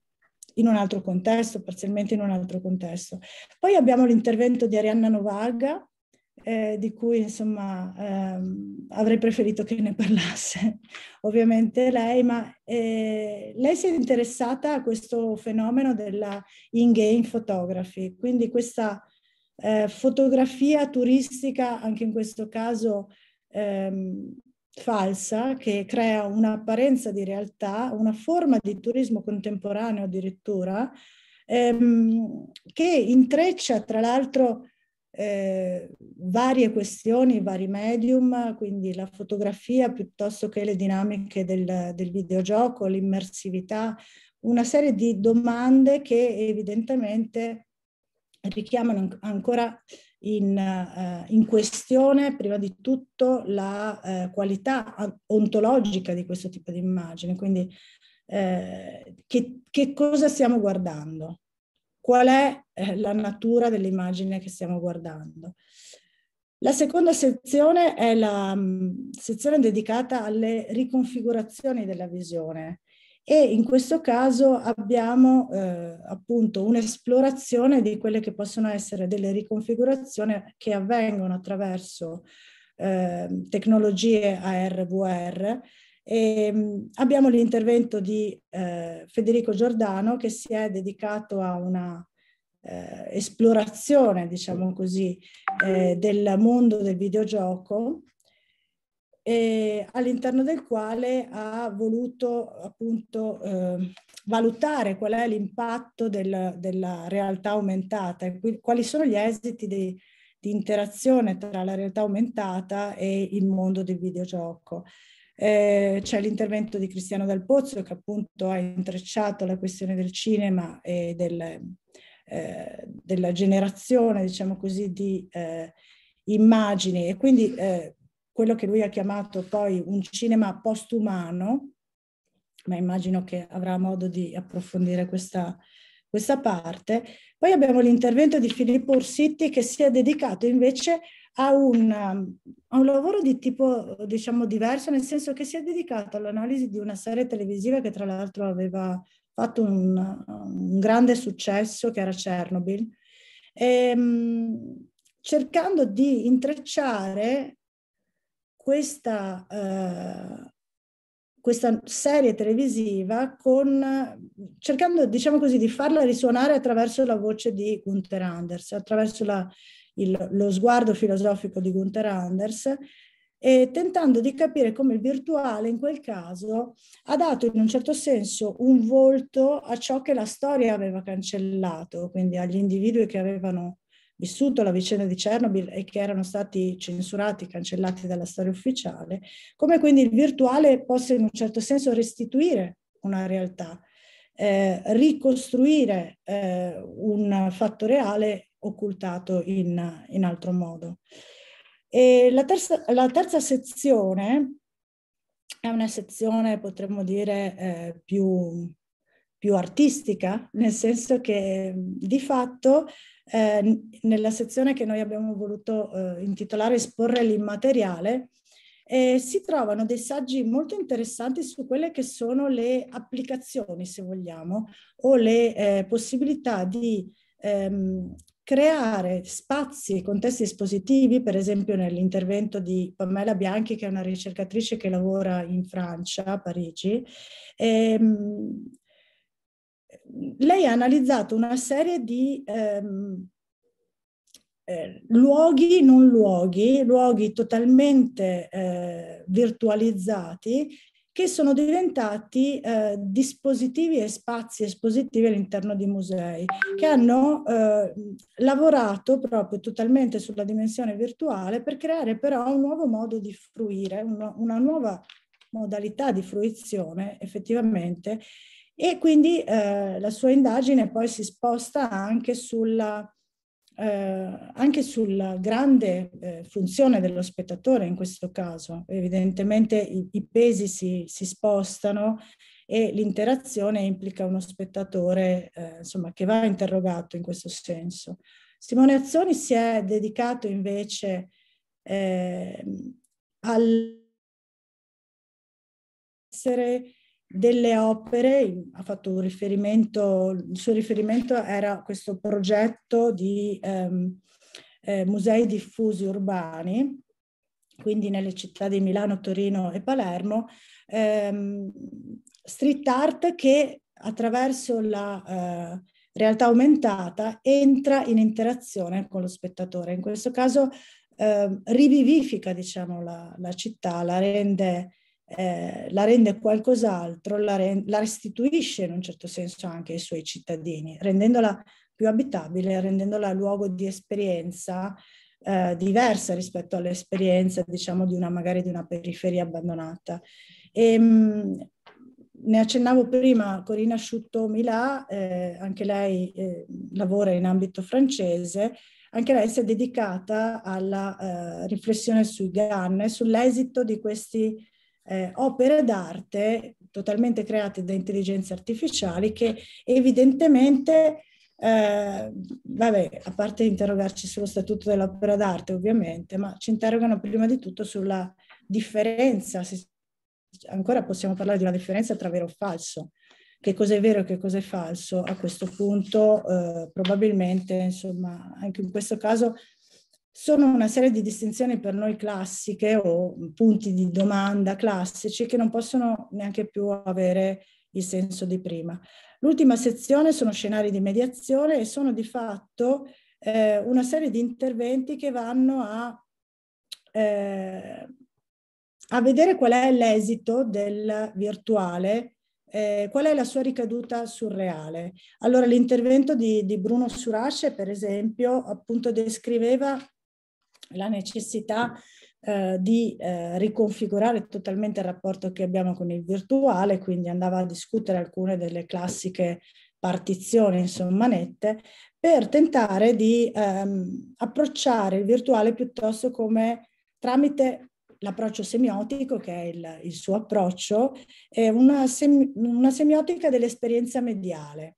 in un altro contesto, parzialmente in un altro contesto. Poi abbiamo l'intervento di Arianna Novaga, eh, di cui insomma ehm, avrei preferito che ne parlasse ovviamente lei, ma eh, lei si è interessata a questo fenomeno della in-game photography, quindi questa eh, fotografia turistica, anche in questo caso ehm, falsa che crea un'apparenza di realtà, una forma di turismo contemporaneo addirittura, ehm, che intreccia tra l'altro eh, varie questioni, vari medium, quindi la fotografia piuttosto che le dinamiche del, del videogioco, l'immersività, una serie di domande che evidentemente richiamano ancora in, eh, in questione prima di tutto la eh, qualità ontologica di questo tipo di immagine, quindi eh, che, che, cosa stiamo guardando, qual è eh, la natura dell'immagine che stiamo guardando. La seconda sezione è la mh, mm, sezione dedicata alle riconfigurazioni della visione, e in questo caso abbiamo eh, appunto un'esplorazione di quelle che possono essere delle riconfigurazioni che avvengono attraverso eh, tecnologie ARVR. E, mh, mm, abbiamo l'intervento di eh, Federico Giordano che si è dedicato a una eh, esplorazione, diciamo così, eh, del mondo del videogioco eh, all'interno del quale ha voluto appunto eh, valutare qual è l'impatto del, della realtà aumentata e qui, quali sono gli esiti di, di, interazione tra la realtà aumentata e il mondo del videogioco. Eh, c'è l'intervento di Cristiano Dal Pozzo che appunto ha intrecciato la questione del cinema e del, eh, della generazione, diciamo così, di eh, immagini e quindi eh, quello che lui ha chiamato poi un cinema postumano, ma immagino che avrà modo di approfondire questa, questa parte. Poi abbiamo l'intervento di Filippo Ursitti che si è dedicato invece a un, um, a un, lavoro di tipo diciamo diverso, nel senso che si è dedicato all'analisi di una serie televisiva che tra l'altro aveva fatto un, un grande successo, che era Chernobyl, e, ehm, cercando di intrecciare questa, eh, questa serie televisiva con, cercando, diciamo così, di farla risuonare attraverso la voce di Gunther Anders, attraverso la, il, lo sguardo filosofico di Gunther Anders, e tentando di capire come il virtuale in quel caso ha dato in un certo senso un volto a ciò che la storia aveva cancellato, quindi agli individui che avevano vissuto la vicenda di Chernobyl e che erano stati censurati, cancellati dalla storia ufficiale, come quindi il virtuale possa in un certo senso restituire una realtà, eh, ricostruire eh, un fatto reale occultato in, in altro modo. E la, terza, la terza sezione è una sezione, potremmo dire, eh, più più artistica, nel senso che di fatto eh, nella sezione che noi abbiamo voluto eh, intitolare Esporre l'immateriale, eh, si trovano dei saggi molto interessanti su quelle che sono le applicazioni, se vogliamo, o le eh, possibilità di ehm, creare spazi, e contesti espositivi, per esempio nell'intervento di Pamela Bianchi, che è una ricercatrice che lavora in Francia, a Parigi, ehm, lei ha analizzato una serie di ehm, eh, luoghi, non luoghi, luoghi totalmente eh, virtualizzati che sono diventati eh, dispositivi e spazi espositivi all'interno di musei, che hanno eh, lavorato proprio totalmente sulla dimensione virtuale per creare però un nuovo modo di fruire, una, una nuova modalità di fruizione effettivamente e quindi eh, la sua indagine poi si sposta anche sulla, eh, anche sulla grande eh, funzione dello spettatore in questo caso. Evidentemente i, i pesi si, si, spostano e l'interazione implica uno spettatore eh, insomma, che va interrogato in questo senso. Simone Azzoni si è dedicato invece eh, al essere delle opere, ha fatto un riferimento, il suo riferimento era questo progetto di ehm, eh, musei diffusi urbani, quindi nelle città di Milano, Torino e Palermo, ehm, street art che attraverso la eh, realtà aumentata entra in interazione con lo spettatore. In questo caso eh, rivivifica diciamo, la, la città, la rende eh, la rende qualcos'altro, la, re- la restituisce in un certo senso anche ai suoi cittadini, rendendola più abitabile, rendendola luogo di esperienza eh, diversa rispetto all'esperienza, diciamo, di una magari di una periferia abbandonata. E, ehm, mh, ne accennavo prima, Corina Asciutto Milà, eh, anche lei eh, lavora in ambito francese, anche lei si è dedicata alla eh, riflessione sui GAN e sull'esito di questi eh, opere d'arte totalmente create da intelligenze artificiali che evidentemente, eh, vabbè, a parte interrogarci sullo statuto dell'opera d'arte ovviamente, ma ci interrogano prima di tutto sulla differenza, se ancora possiamo parlare di una differenza tra vero e falso, che cosa è vero e che cosa è falso, a questo punto eh, probabilmente, insomma, anche in questo caso sono una serie di distinzioni per noi classiche o punti di domanda classici che non possono neanche più avere il senso di prima. L'ultima sezione sono scenari di mediazione e sono di fatto eh, una serie di interventi che vanno a, eh, a vedere qual è l'esito del virtuale eh, qual è la sua ricaduta sul reale? Allora l'intervento di, di Bruno Surace, per esempio, appunto descriveva la necessità eh, di eh, riconfigurare totalmente il rapporto che abbiamo con il virtuale, quindi andava a discutere alcune delle classiche partizioni, insomma, nette, per tentare di ehm, approcciare il virtuale piuttosto come tramite l'approccio semiotico, che è il, il suo approccio, è una, sem- una semiotica dell'esperienza mediale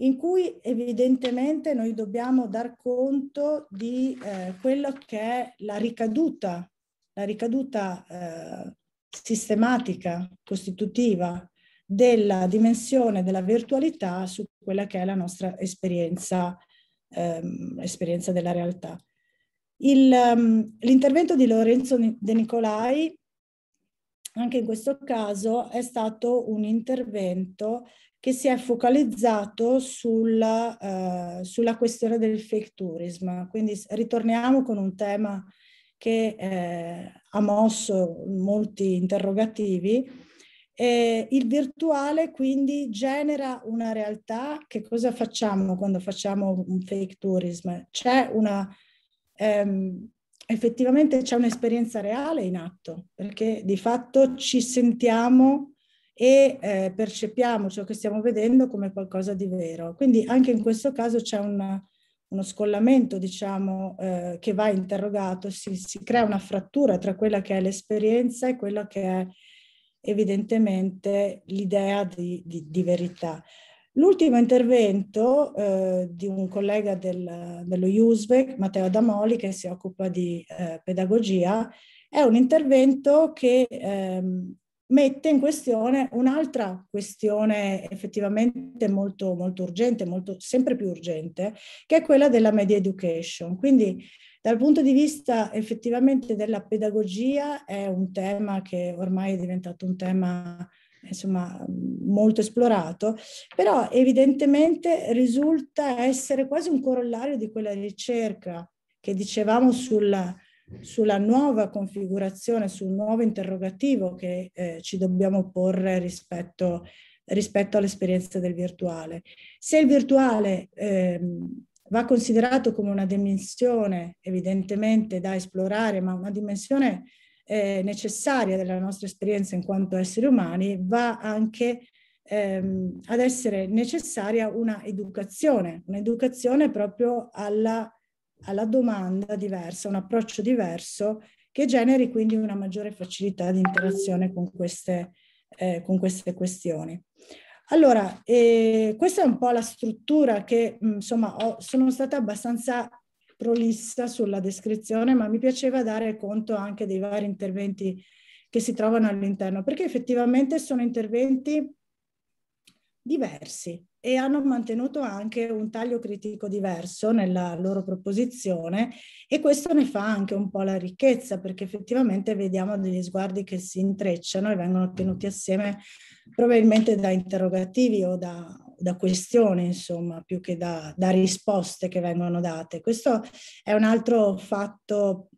in cui evidentemente noi dobbiamo dar conto di eh, quello che è la ricaduta, la ricaduta eh, sistematica, costitutiva della dimensione della virtualità su quella che è la nostra esperienza, ehm, esperienza della realtà. Il, um, l'intervento di Lorenzo De Nicolai, anche in questo caso, è stato un intervento che si è focalizzato sulla, uh, sulla questione del fake tourism. Quindi ritorniamo con un tema che eh, ha mosso molti interrogativi. Eh, il virtuale quindi genera una realtà. Che cosa facciamo quando facciamo un fake tourism? C'è una, ehm, effettivamente c'è un'esperienza reale in atto, perché di fatto ci sentiamo e eh, percepiamo ciò che stiamo vedendo come qualcosa di vero. Quindi anche in questo caso c'è una, uno scollamento, diciamo, eh, che va interrogato, si, si, crea una frattura tra quella che è l'esperienza e quella che è evidentemente l'idea di, di, di verità. L'ultimo intervento eh, di un collega del, dello USVEC, Matteo Damoli, che si occupa di eh, pedagogia, è un intervento che ehm, mette in questione un'altra questione effettivamente molto, molto urgente, molto, sempre più urgente, che è quella della media education. Quindi dal punto di vista effettivamente della pedagogia è un tema che ormai è diventato un tema insomma molto esplorato, però evidentemente risulta essere quasi un corollario di quella ricerca che dicevamo sulla sulla nuova configurazione, sul nuovo interrogativo che eh, ci dobbiamo porre rispetto, rispetto all'esperienza del virtuale. Se il virtuale ehm, va considerato come una dimensione evidentemente da esplorare, ma una dimensione eh, necessaria della nostra esperienza in quanto esseri umani, va anche ehm, ad essere necessaria una educazione, un'educazione proprio alla alla domanda diversa, un approccio diverso che generi quindi una maggiore facilità di interazione con queste, eh, con queste questioni. Allora, eh, questa è un po' la struttura che mm, insomma ho, sono stata abbastanza prolissa sulla descrizione, ma mi piaceva dare conto anche dei vari interventi che si trovano all'interno, perché effettivamente sono interventi diversi, e hanno mantenuto anche un taglio critico diverso nella loro proposizione e questo ne fa anche un po' la ricchezza perché effettivamente vediamo degli sguardi che si intrecciano e vengono tenuti assieme probabilmente da interrogativi o da, da questioni, insomma, più che da, da risposte che vengono date. Questo è un altro fatto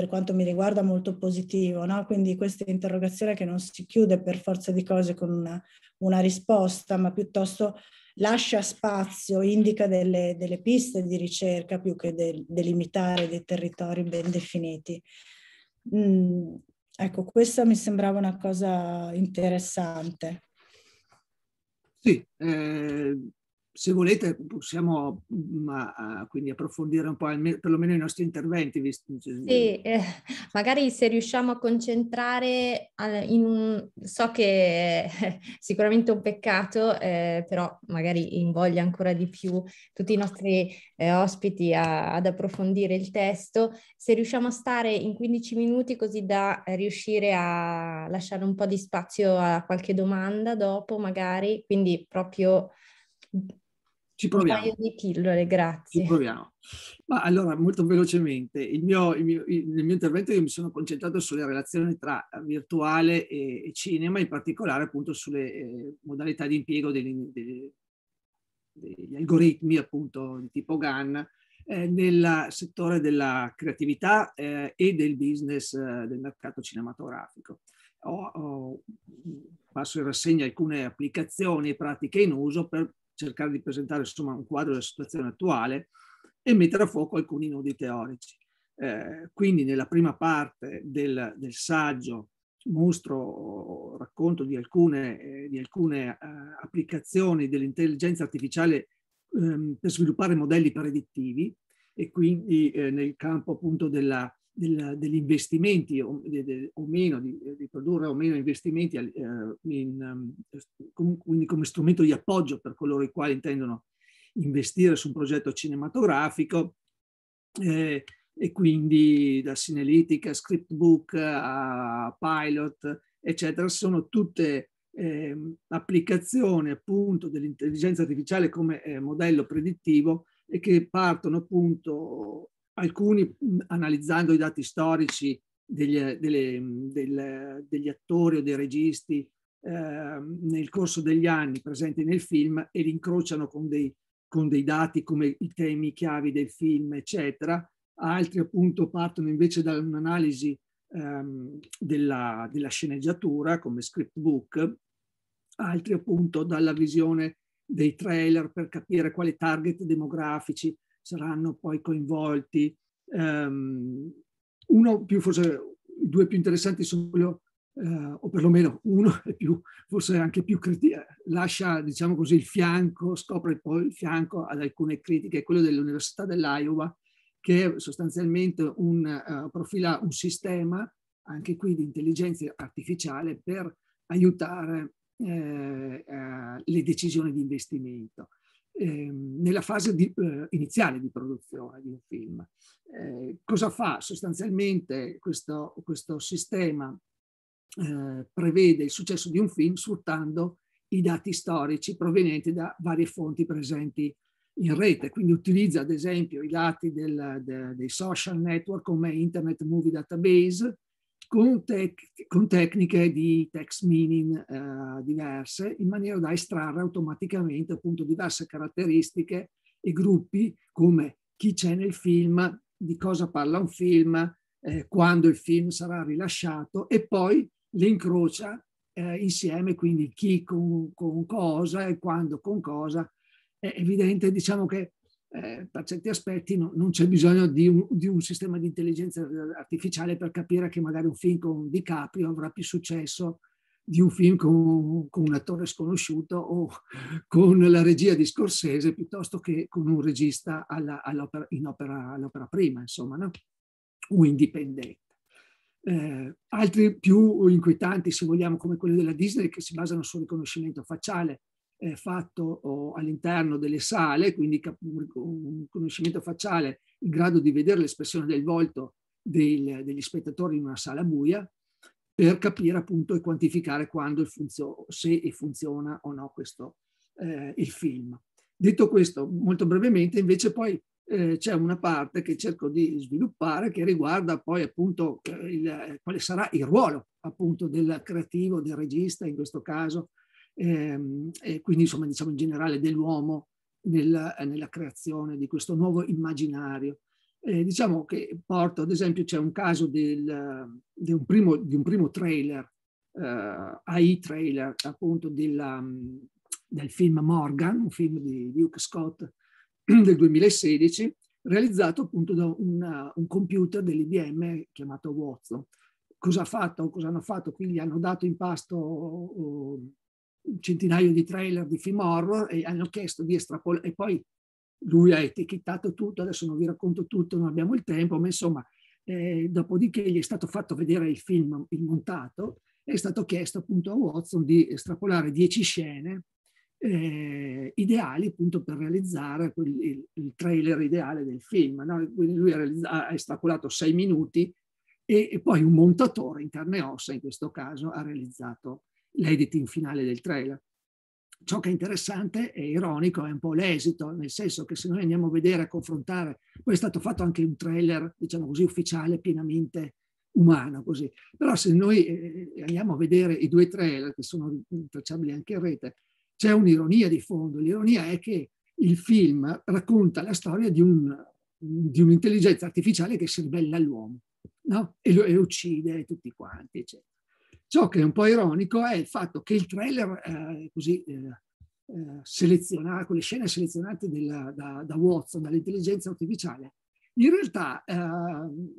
per quanto mi riguarda molto positivo, no? quindi questa interrogazione che non si chiude per forza di cose con una, una risposta, ma piuttosto lascia spazio, indica delle, delle piste di ricerca più che del, delimitare dei territori ben definiti. Mm, ecco, questa mi sembrava una cosa interessante. Sì, eh, se volete possiamo ma, mm, quindi approfondire un po' almeno, perlomeno i nostri interventi. Visto... Mm, cioè, sì, eh, magari se riusciamo a concentrare in So che è sicuramente un peccato, eh, però magari invoglia ancora di più tutti i nostri eh, ospiti a, ad approfondire il testo. Se riusciamo a stare in 15 minuti così da riuscire a lasciare un po' di spazio a qualche domanda dopo magari, quindi proprio ci proviamo. Un paio di pillole, grazie. Ci proviamo. Ma allora, molto velocemente, il mio, il mio, il, nel mio intervento io mi sono concentrato sulle relazioni tra virtuale e, e cinema, in particolare appunto sulle eh, modalità di impiego degli, degli, degli algoritmi appunto di tipo GAN eh, nel settore della creatività eh, e del business eh, del mercato cinematografico. Ho, ho, passo in rassegna alcune applicazioni e pratiche in uso per cercare di presentare insomma, un quadro della situazione attuale e mettere a fuoco alcuni nodi teorici. Eh, quindi nella prima parte del, del saggio mostro racconto di alcune, eh, di alcune eh, applicazioni dell'intelligenza artificiale ehm, per sviluppare modelli predittivi e quindi eh, nel campo appunto della, della, degli investimenti o, de, de, o meno, di, eh, di, produrre o meno investimenti eh, in, ehm, com, quindi come strumento di appoggio per coloro i quali intendono investire su un progetto cinematografico eh, e quindi da Cinelitica, Scriptbook a Pilot, eccetera, sono tutte eh, applicazioni appunto dell'intelligenza artificiale come eh, modello predittivo e che partono appunto alcuni mm, analizzando i dati storici degli, eh, delle, mm, del, degli attori o dei registi eh, nel corso degli anni presenti nel film e li incrociano con dei, con dei dati come i temi chiavi del film, eccetera. Altri appunto partono invece da un'analisi ehm, della, della sceneggiatura come script book, altri appunto dalla visione dei trailer per capire quali target demografici, saranno poi coinvolti. Um, uno più forse, due più interessanti sono quello, uh, o perlomeno uno è più, forse anche più critico, lascia, diciamo così, il fianco, scopre poi il fianco ad alcune critiche, è quello dell'Università dell'Iowa, che sostanzialmente un, uh, profila un sistema, anche qui, di intelligenza artificiale per aiutare eh, eh, le decisioni di investimento. Ehm, nella fase di, eh, iniziale di produzione di un film. Eh, cosa fa? Sostanzialmente questo, questo sistema eh, prevede il successo di un film sfruttando i dati storici provenienti da varie fonti presenti in rete, quindi utilizza ad esempio i dati del, de, dei social network come Internet Movie Database, con, tec- con tecniche di text meaning eh, diverse, in maniera da estrarre automaticamente appunto diverse caratteristiche e gruppi come chi c'è nel film, di cosa parla un film, eh, quando il film sarà rilasciato e poi le incrocia eh, insieme, quindi chi con, con cosa e quando con cosa. È evidente, diciamo che eh, per certi aspetti no, non c'è bisogno di un, di un, sistema di intelligenza eh, artificiale per capire che magari un film con DiCaprio avrà più successo di un film con, con un attore sconosciuto o con la regia di Scorsese piuttosto che con un regista alla, all'opera, opera, all'opera, prima, insomma, no? o indipendente. Eh, altri più inquietanti, se vogliamo, come quelli della Disney, che si basano sul riconoscimento facciale, eh, fatto oh, all'interno delle sale, quindi un conoscimento facciale in grado di vedere l'espressione del volto del, degli spettatori in una sala buia, per capire appunto e quantificare quando funzio- se funziona o no questo, eh, il film. Detto questo, molto brevemente, invece poi eh, c'è una parte che cerco di sviluppare che riguarda poi appunto il, quale sarà il ruolo appunto del creativo, del regista in questo caso, ehm, e quindi insomma diciamo in generale dell'uomo nella, eh, nella creazione di questo nuovo immaginario. Eh, diciamo che porto, ad esempio, c'è un caso del, di, un primo, di, un primo, trailer, eh, AI trailer appunto della, del film Morgan, un film di Luke Scott del 2016, realizzato appunto da una, un computer dell'IBM chiamato Watson. Cosa, ha fatto, cosa hanno fatto? Quindi hanno dato in pasto oh, un centinaio di trailer di film horror e hanno chiesto di estrapolare e poi lui ha etichettato tutto, adesso non vi racconto tutto, non abbiamo il tempo, ma insomma, eh, dopodiché gli è stato fatto vedere il film, il montato, è stato chiesto appunto a Watson di estrapolare dieci scene eh, ideali appunto per realizzare quel, il, il, trailer ideale del film. No? Quindi lui ha, ha, estrapolato sei minuti e, e, poi un montatore in carne e ossa in questo caso ha realizzato l'editing finale del trailer. Ciò che è interessante e ironico è un po' l'esito, nel senso che se noi andiamo a vedere, a confrontare, poi è stato fatto anche un trailer, diciamo così, ufficiale, pienamente umano, così. Però se noi eh, andiamo a vedere i due trailer, che sono tracciabili anche in rete, c'è un'ironia di fondo. L'ironia è che il film racconta la storia di, un, di un'intelligenza artificiale che si ribella all'uomo no? e, lo, e uccide tutti quanti. Eccetera. Ciò che è un po' ironico è il fatto che il trailer eh, così eh, eh, selezionato, quelle scene selezionate della, da, da, Watson, dall'intelligenza artificiale, in realtà ehm,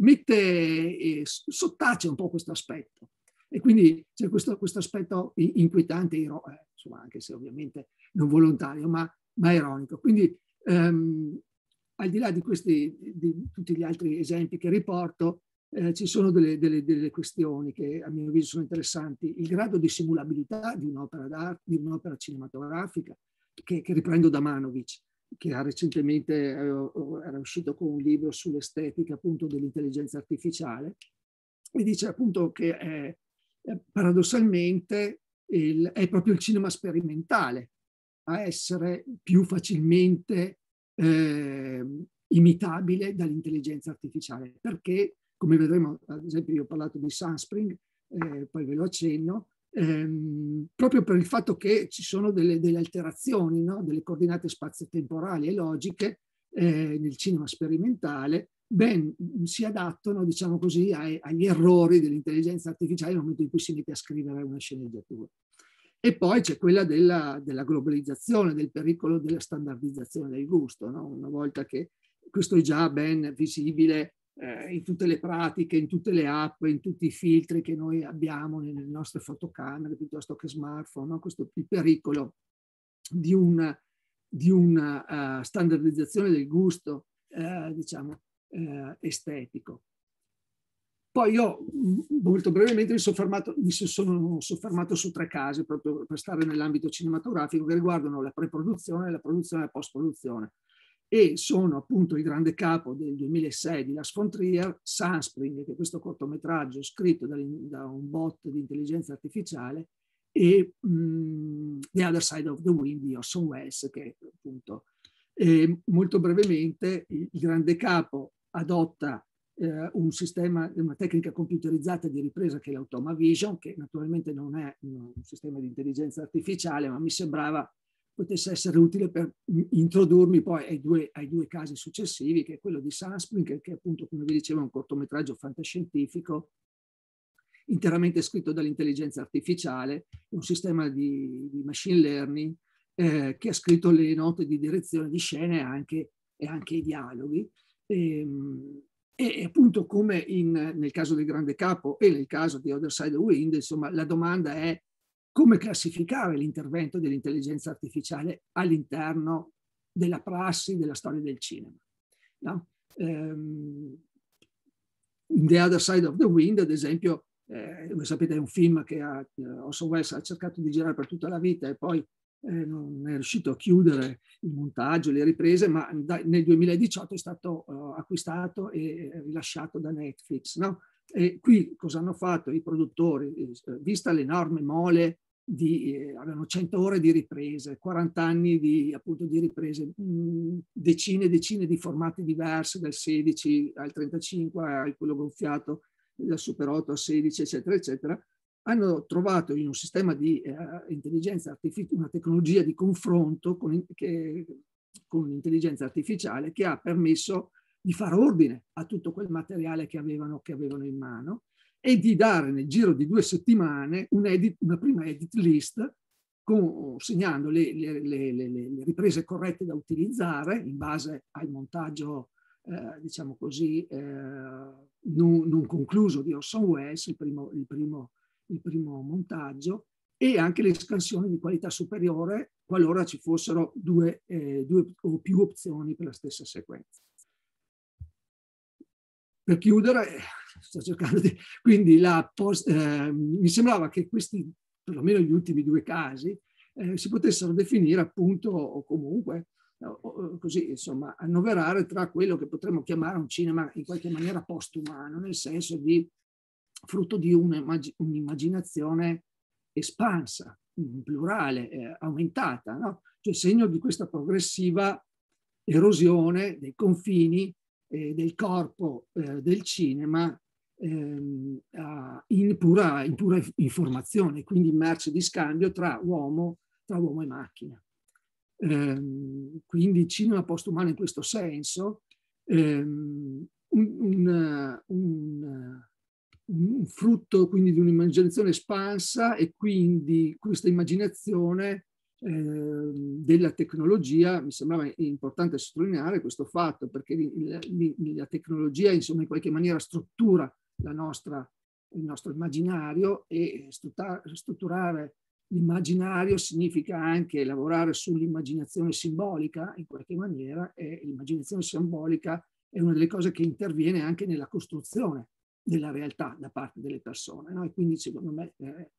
mette, sottace un po' questo aspetto. E quindi c'è questo, questo aspetto inquietante, iro- eh, insomma, anche se ovviamente non volontario, ma, ma ironico. Quindi ehm, al di là di, questi, di tutti gli altri esempi che riporto, eh, ci sono delle, delle, delle, questioni che a mio avviso sono interessanti. Il grado di simulabilità di un'opera, d'arte, di un'opera cinematografica, che, che riprendo da Manovic, che ha recentemente eh, era uscito con un libro sull'estetica appunto dell'intelligenza artificiale e dice appunto che è, eh, paradossalmente il, è proprio il cinema sperimentale a essere più facilmente eh, imitabile dall'intelligenza artificiale perché come vedremo, ad esempio, io ho parlato di Sunspring, eh, poi ve lo accenno, ehm, proprio per il fatto che ci sono delle, delle alterazioni, no? delle coordinate spazio-temporali e logiche eh, nel cinema sperimentale, ben mm, si adattano, diciamo così, ai, agli errori dell'intelligenza artificiale nel momento in cui si mette a scrivere una sceneggiatura. E poi c'è quella della, della, globalizzazione, del pericolo della standardizzazione del gusto. No? Una volta che questo è già ben visibile eh, in tutte le pratiche, in tutte le app, in tutti i filtri che noi abbiamo nelle nostre fotocamere piuttosto che smartphone. No? Questo è il pericolo di una, di una uh, eh, standardizzazione del gusto, uh, diciamo, uh, estetico. Poi io mm, molto brevemente mi, soffermato, mi sono soffermato su tre casi proprio per stare nell'ambito cinematografico che riguardano la preproduzione, la produzione e la post-produzione e sono appunto il grande capo del 2006 di Lars von Trier, Sunspring, che è questo cortometraggio scritto da, un bot di intelligenza artificiale, e um, The Other Side of the Wind di Orson Welles, che appunto eh, molto brevemente il, il, grande capo adotta eh, un sistema, una tecnica computerizzata di ripresa che è l'Automa Vision, che naturalmente non è un sistema di intelligenza artificiale, ma mi sembrava potesse essere utile per introdurmi poi ai due, ai due casi successivi, che è quello di Sunspring, che, che appunto, come vi dicevo, è un cortometraggio fantascientifico interamente scritto dall'intelligenza artificiale, un sistema di, di machine learning eh, che ha scritto le note di direzione di scene anche, e anche i dialoghi. Ehm, e, e appunto come in, nel caso del Grande Capo e nel caso di Other Side of Wind, insomma, la domanda è come classificare l'intervento dell'intelligenza artificiale all'interno della prassi, della storia del cinema. No? Um, the Other Side of the Wind, ad esempio, eh, voi sapete è un film che ha, eh, Orson Welles ha cercato di girare per tutta la vita e poi eh, non è riuscito a chiudere il montaggio, le riprese, ma da, nel 2018 è stato uh, acquistato e eh, rilasciato da Netflix. No? E qui cosa hanno fatto i produttori? Vista l'enorme mole di, eh, avevano 100 ore di riprese, 40 anni di, appunto, di riprese, mh, mm, decine e decine di formati diversi, dal 16 al 35, al quello gonfiato, dal Super 8 al 16, eccetera, eccetera, hanno trovato in un sistema di eh, intelligenza artificiale, una tecnologia di confronto con, che, con l'intelligenza artificiale che ha permesso di far ordine a tutto quel materiale che avevano, che avevano in mano e di dare nel giro di due settimane un edit, una prima edit list con, segnando le, le, le, le, riprese corrette da utilizzare in base al montaggio, eh, diciamo così, eh, non, non, concluso di Orson Welles, il primo, il primo, il primo montaggio, e anche le scansioni di qualità superiore qualora ci fossero due, eh, due o più opzioni per la stessa sequenza. Per chiudere, sto cercando di... Quindi post, eh, mi sembrava che questi, perlomeno gli ultimi due casi, eh, si potessero definire appunto o comunque eh, così insomma annoverare tra quello che potremmo chiamare un cinema in qualche maniera postumano, nel senso di frutto di un'immaginazione espansa, plurale, eh, aumentata, no? cioè segno di questa progressiva erosione dei confini eh, del corpo eh, del cinema ehm, in, pura, in pura informazione, quindi merce di scambio tra uomo, tra uomo e macchina. Ehm, quindi cinema postumano in questo senso, ehm, un, un, un, un, frutto quindi di un'immaginazione espansa e quindi questa immaginazione ehm, della tecnologia, mi sembrava importante sottolineare questo fatto perché la, tecnologia insomma in qualche maniera struttura nostra, il nostro immaginario e strutturare l'immaginario significa anche lavorare sull'immaginazione simbolica in qualche maniera e l'immaginazione simbolica è una delle cose che interviene anche nella costruzione della realtà da parte delle persone. No? E quindi secondo me eh,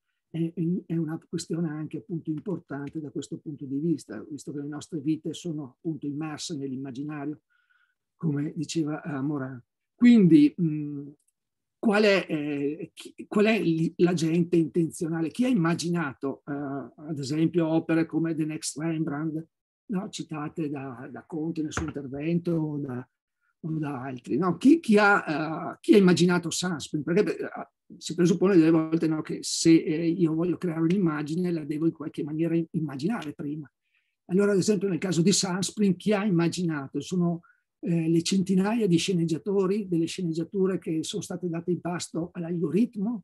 è, una questione anche appunto importante da questo punto di vista, visto che le nostre vite sono appunto immerse nell'immaginario, come diceva eh, Moran. Quindi mh, qual è, eh, chi, qual è l'agente intenzionale, chi ha immaginato, eh, ad esempio, opere come The Next Rembrandt, no? citate da, da, Conte nel suo intervento o da, o da altri, no? chi, chi, ha, uh, chi, ha, immaginato Sunspring? Perché uh, si presuppone delle volte no, che se eh, io voglio creare un'immagine la devo in qualche maniera immaginare prima. Allora, ad esempio, nel caso di Sunspring, chi ha immaginato? Sono eh, le centinaia di sceneggiatori, delle sceneggiature che sono state date in pasto all'algoritmo,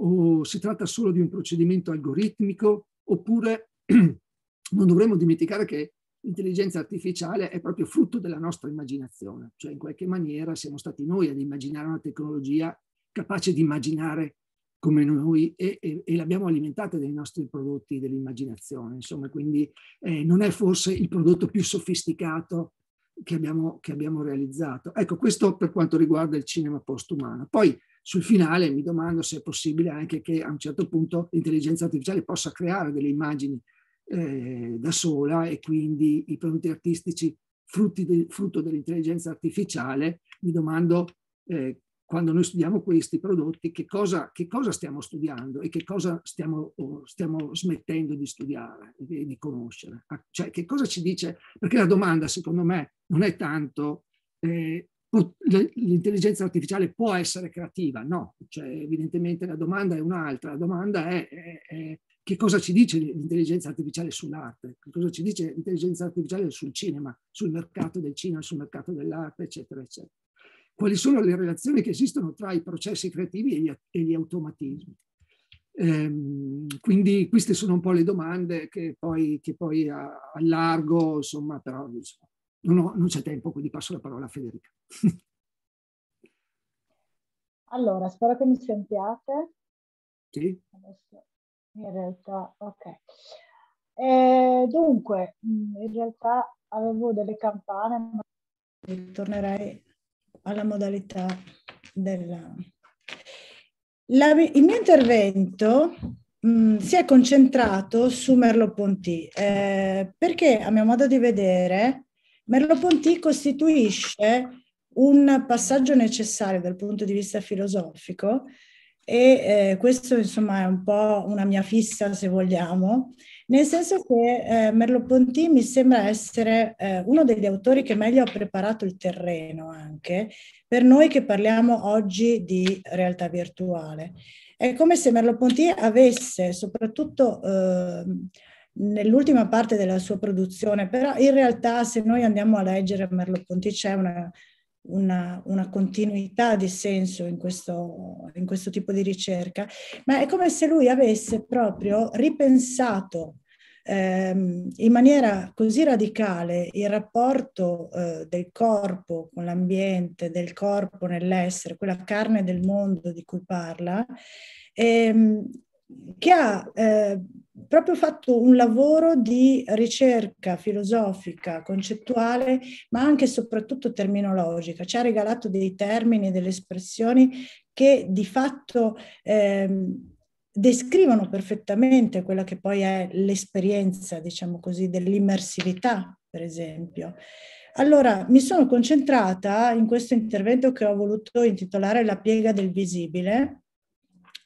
o si tratta solo di un procedimento algoritmico, oppure non dovremmo dimenticare che l'intelligenza artificiale è proprio frutto della nostra immaginazione, cioè in qualche maniera siamo stati noi ad immaginare una tecnologia capace di immaginare come noi e, e, e l'abbiamo alimentata dai nostri prodotti dell'immaginazione, insomma, quindi eh, non è forse il prodotto più sofisticato che abbiamo, che abbiamo realizzato. Ecco, questo per quanto riguarda il cinema postumano. Poi sul finale mi domando se è possibile anche che a un certo punto l'intelligenza artificiale possa creare delle immagini eh, da sola e quindi i prodotti artistici de, frutto dell'intelligenza artificiale, mi domando eh, quando noi studiamo questi prodotti, che cosa, che cosa stiamo studiando e che cosa stiamo, stiamo, smettendo di studiare e di conoscere. Cioè, che cosa ci dice? Perché la domanda, secondo me, non è tanto eh, l'intelligenza artificiale può essere creativa, no. Cioè, evidentemente la domanda è un'altra. La domanda è, è, è che cosa ci dice l'intelligenza artificiale sull'arte, che cosa ci dice l'intelligenza artificiale sul cinema, sul mercato del cinema, sul mercato dell'arte, eccetera, eccetera quali sono le relazioni che esistono tra i processi creativi e gli, e gli automatismi. Ehm, quindi queste sono un po' le domande che poi, che poi allargo, insomma, però insomma, non, ho, non c'è tempo, quindi passo la parola a Federica. Allora, spero che mi sentiate. Sì. Adesso, in realtà, ok. E eh, dunque, in realtà avevo delle campane, ma tornerei alla modalità della... La, il mio intervento mh, mm, si è concentrato su Merleau-Ponty eh, perché a mio modo di vedere Merleau-Ponty costituisce un passaggio necessario dal punto di vista filosofico e eh, questo insomma è un po' una mia fissa se vogliamo nel senso che eh, Merleau-Ponty mi sembra essere eh, uno degli autori che meglio ha preparato il terreno anche per noi che parliamo oggi di realtà virtuale. È come se Merleau-Ponty avesse, soprattutto eh, nell'ultima parte della sua produzione, però in realtà se noi andiamo a leggere Merleau-Ponty c'è una una, una, continuità di senso in questo, in questo tipo di ricerca, ma è come se lui avesse proprio ripensato ehm, in maniera così radicale il rapporto eh, del corpo con l'ambiente, del corpo nell'essere, quella carne del mondo di cui parla, ehm, che ha eh, proprio fatto un lavoro di ricerca filosofica, concettuale, ma anche e soprattutto terminologica. Ci ha regalato dei termini, e delle espressioni che di fatto eh, descrivono perfettamente quella che poi è l'esperienza, diciamo così, dell'immersività, per esempio. Allora, mi sono concentrata in questo intervento che ho voluto intitolare La piega del visibile,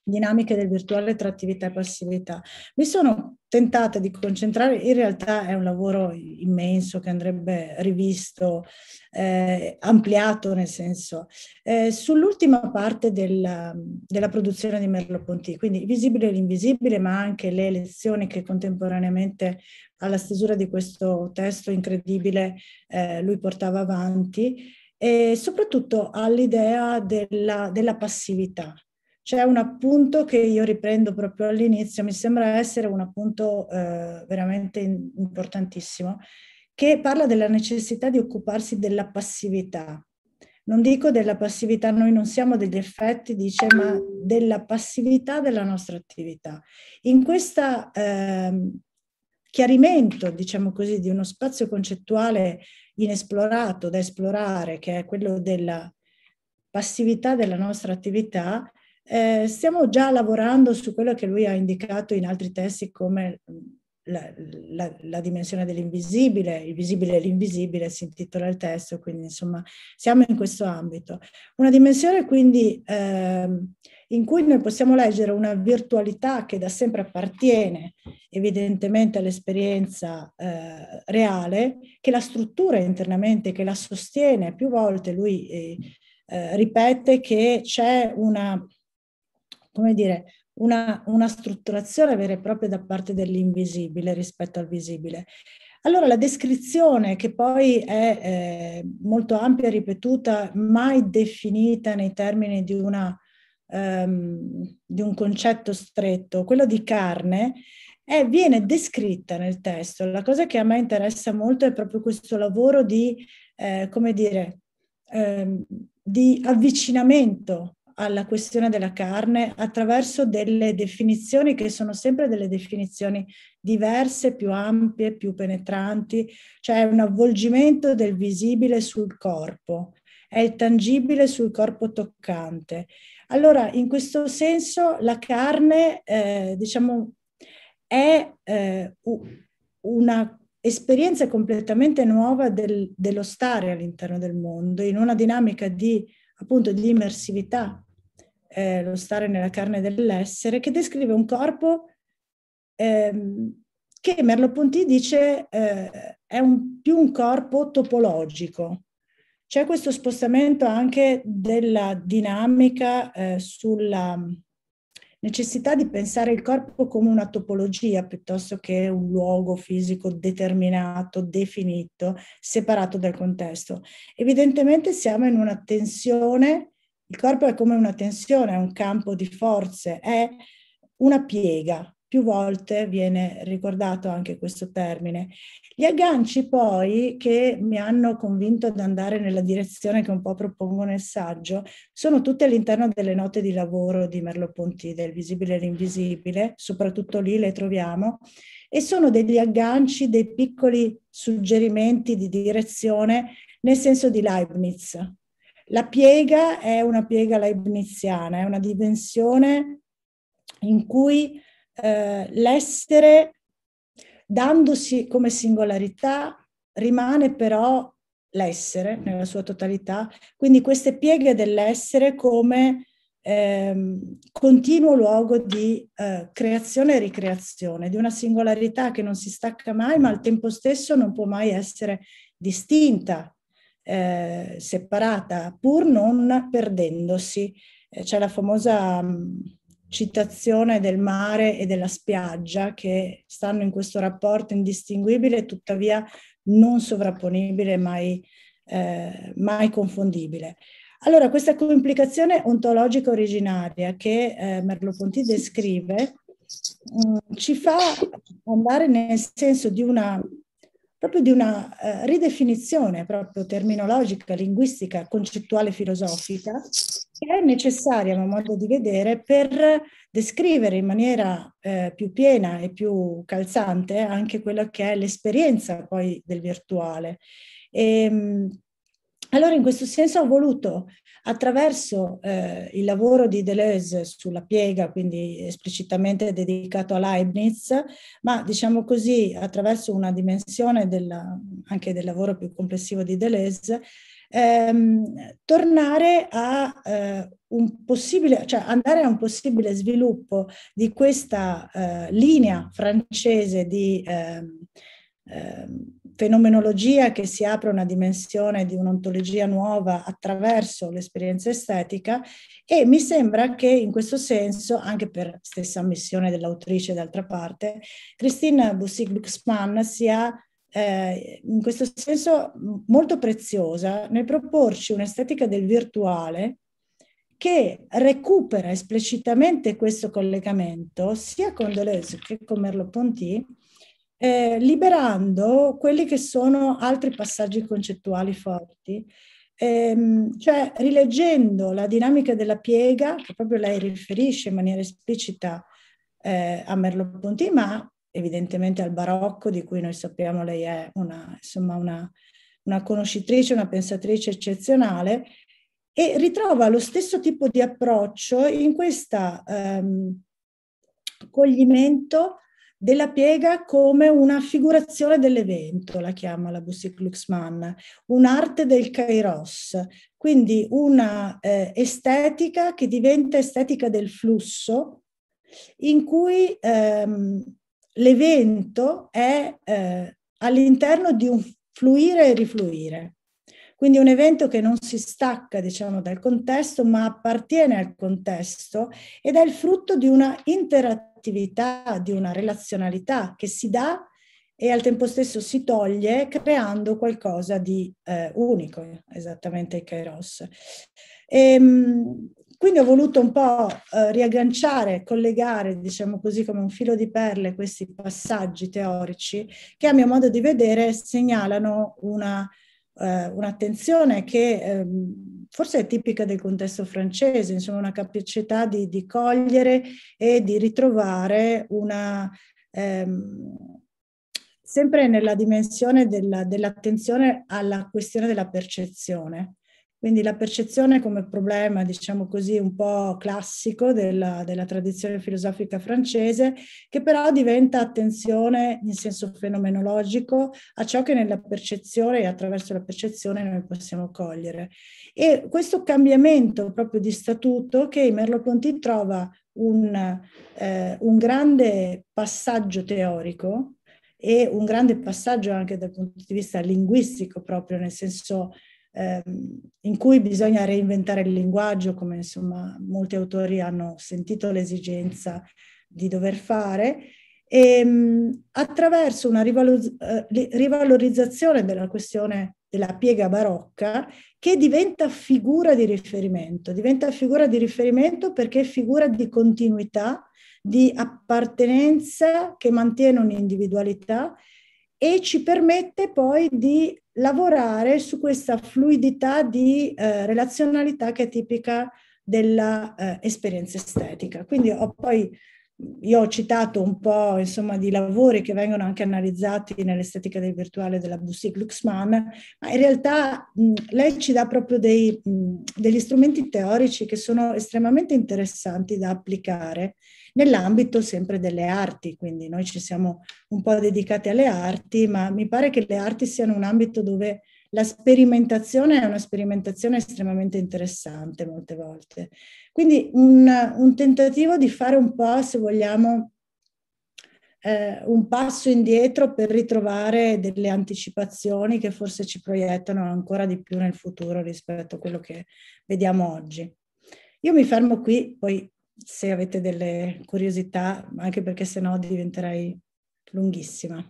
dinamiche del virtuale tra attività e passività. Mi sono tentata di concentrare, in realtà è un lavoro immenso che andrebbe rivisto, eh, ampliato nel senso, eh, sull'ultima parte della, della produzione di Merlo Ponti, quindi visibile e l'invisibile, ma anche le lezioni che contemporaneamente alla stesura di questo testo incredibile eh, lui portava avanti e soprattutto all'idea della, della passività, c'è un appunto che io riprendo proprio all'inizio, mi sembra essere un appunto eh, veramente importantissimo, che parla della necessità di occuparsi della passività. Non dico della passività, noi non siamo degli effetti, dice, ma della passività della nostra attività. In questo eh, chiarimento, diciamo così, di uno spazio concettuale inesplorato, da esplorare, che è quello della passività della nostra attività, eh, stiamo già lavorando su quello che lui ha indicato in altri testi come mm, la, la, la, dimensione dell'invisibile, il visibile e l'invisibile si intitola il testo, quindi insomma siamo in questo ambito. Una dimensione quindi eh, in cui noi possiamo leggere una virtualità che da sempre appartiene evidentemente all'esperienza eh, reale, che la struttura internamente, che la sostiene, più volte lui eh, eh ripete che c'è una come dire, una, una strutturazione vera e propria da parte dell'invisibile rispetto al visibile. Allora la descrizione, che poi è eh, molto ampia e ripetuta, mai definita nei termini di, una, um, di un concetto stretto, quello di carne, è, viene descritta nel testo. La cosa che a me interessa molto è proprio questo lavoro di, eh, come dire, eh, di avvicinamento alla questione della carne attraverso delle definizioni che sono sempre delle definizioni diverse, più ampie, più penetranti, cioè un avvolgimento del visibile sul corpo, è il tangibile sul corpo toccante. Allora, in questo senso la carne, eh, diciamo, è eh, una esperienza completamente nuova del, dello stare all'interno del mondo, in una dinamica di appunto di immersività, eh, lo stare nella carne dell'essere, che descrive un corpo ehm, che Merlo Ponti dice eh, è un, più un corpo topologico. C'è questo spostamento anche della dinamica eh, sulla necessità di pensare il corpo come una topologia piuttosto che un luogo fisico determinato, definito, separato dal contesto. Evidentemente siamo in una tensione, il corpo è come una tensione, è un campo di forze, è una piega, più volte viene ricordato anche questo termine. Gli agganci poi che mi hanno convinto ad andare nella direzione che un po' propongo nel saggio sono tutte all'interno delle note di lavoro di Merlo Ponti, del visibile e l'invisibile, soprattutto lì le troviamo, e sono degli agganci, dei piccoli suggerimenti di direzione nel senso di Leibniz. La piega è una piega leibniziana, è una dimensione in cui eh, l'essere, dandosi come singolarità, rimane però l'essere nella sua totalità, quindi queste pieghe dell'essere come ehm, continuo luogo di eh, creazione e ricreazione, di una singolarità che non si stacca mai, ma al tempo stesso non può mai essere distinta, eh, separata, pur non perdendosi. Eh, c'è la famosa... Mh, mm, citazione del mare e della spiaggia che stanno in questo rapporto indistinguibile, tuttavia non sovrapponibile, mai, eh, mai confondibile. Allora, questa complicazione ontologica originaria che eh, Merleau-Ponty descrive mh, mm, ci fa andare nel senso di una proprio di una eh, ridefinizione proprio terminologica, linguistica, concettuale, filosofica, che è necessaria, a mio modo di vedere, per descrivere in maniera eh, più piena e più calzante anche quella che è l'esperienza poi del virtuale. E, ehm, allora in questo senso ho voluto Attraverso eh, il lavoro di Deleuze sulla piega, quindi esplicitamente dedicato a Leibniz, ma diciamo così attraverso una dimensione della, anche del lavoro più complessivo di Deleuze, ehm, tornare a eh, un possibile, cioè andare a un possibile sviluppo di questa eh, linea francese di ehm, ehm, fenomenologia che si apre una dimensione di un'ontologia nuova attraverso l'esperienza estetica e mi sembra che in questo senso, anche per stessa missione dell'autrice d'altra parte, Christine Bussig-Glucksmann sia eh, in questo senso molto preziosa nel proporci un'estetica del virtuale che recupera esplicitamente questo collegamento sia con Deleuze che con Merleau-Ponty eh, liberando quelli che sono altri passaggi concettuali forti, ehm, cioè rileggendo la dinamica della piega, che proprio lei riferisce in maniera esplicita eh, a Merleau-Ponty, ma evidentemente al barocco, di cui noi sappiamo lei è una, insomma, una, una conoscitrice, una pensatrice eccezionale, e ritrova lo stesso tipo di approccio in questo ehm, accoglimento della piega come una figurazione dell'evento, la chiama la Bussi Glucksmann, un'arte del kairos, quindi una eh, estetica che diventa estetica del flusso, in cui ehm, l'evento è eh, all'interno di un fluire e rifluire. Quindi un evento che non si stacca, diciamo, dal contesto, ma appartiene al contesto ed è il frutto di una interazione un'affettività, di una relazionalità che si dà e al tempo stesso si toglie creando qualcosa di eh, unico, esattamente il Kairos. E, quindi ho voluto un po' eh, riagganciare, collegare, diciamo così, come un filo di perle questi passaggi teorici che a mio modo di vedere segnalano una, eh, un'attenzione che ehm, forse è tipica del contesto francese, insomma una capacità di, di cogliere e di ritrovare una... Ehm, sempre nella dimensione della, dell'attenzione alla questione della percezione. Quindi la percezione come problema, diciamo così, un po' classico della, della tradizione filosofica francese, che però diventa attenzione in senso fenomenologico a ciò che nella percezione e attraverso la percezione noi possiamo cogliere. E questo cambiamento proprio di statuto che Merleau-Ponty trova un, eh, un grande passaggio teorico e un grande passaggio anche dal punto di vista linguistico proprio, nel senso Ehm, in cui bisogna reinventare il linguaggio, come insomma molti autori hanno sentito l'esigenza di dover fare, e, ehm, attraverso una eh, rivalorizzazione della questione della piega barocca che diventa figura di riferimento, diventa figura di riferimento perché è figura di continuità, di appartenenza che mantiene un'individualità e ci permette poi di lavorare su questa fluidità di eh, relazionalità che è tipica dell'esperienza eh, estetica. Quindi ho poi io ho citato un po' insomma, di lavori che vengono anche analizzati nell'estetica del virtuale della Bussig Luxman, ma in realtà mh, lei ci dà proprio dei, mh, degli strumenti teorici che sono estremamente interessanti da applicare nell'ambito sempre delle arti, quindi noi ci siamo un po' dedicati alle arti, ma mi pare che le arti siano un ambito dove la sperimentazione è una sperimentazione estremamente interessante molte volte. Quindi un, un tentativo di fare un po', se vogliamo, eh, un passo indietro per ritrovare delle anticipazioni che forse ci proiettano ancora di più nel futuro rispetto a quello che vediamo oggi. Io mi fermo qui, poi se avete delle curiosità, anche perché sennò diventerai lunghissima.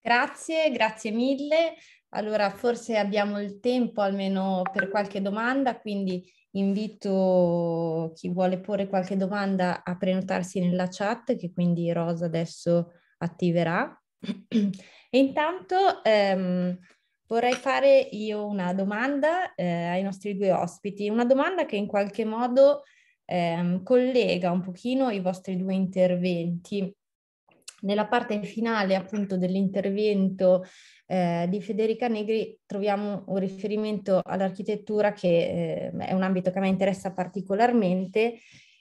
Grazie, grazie mille. Allora, forse abbiamo il tempo almeno per qualche domanda, quindi invito chi vuole porre qualche domanda a prenotarsi nella chat che quindi Rosa adesso attiverà. E intanto ehm, vorrei fare io una domanda eh, ai nostri due ospiti, una domanda che in qualche modo ehm, collega un pochino i vostri due interventi. Nella parte finale appunto dell'intervento eh, di Federica Negri troviamo un riferimento all'architettura che eh, è un ambito che a me interessa particolarmente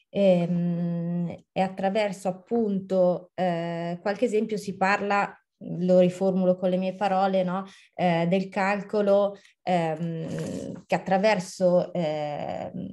e, ehm, e attraverso appunto eh, qualche esempio si parla lo riformulo con le mie parole, no? eh, del calcolo ehm, che attraverso ehm,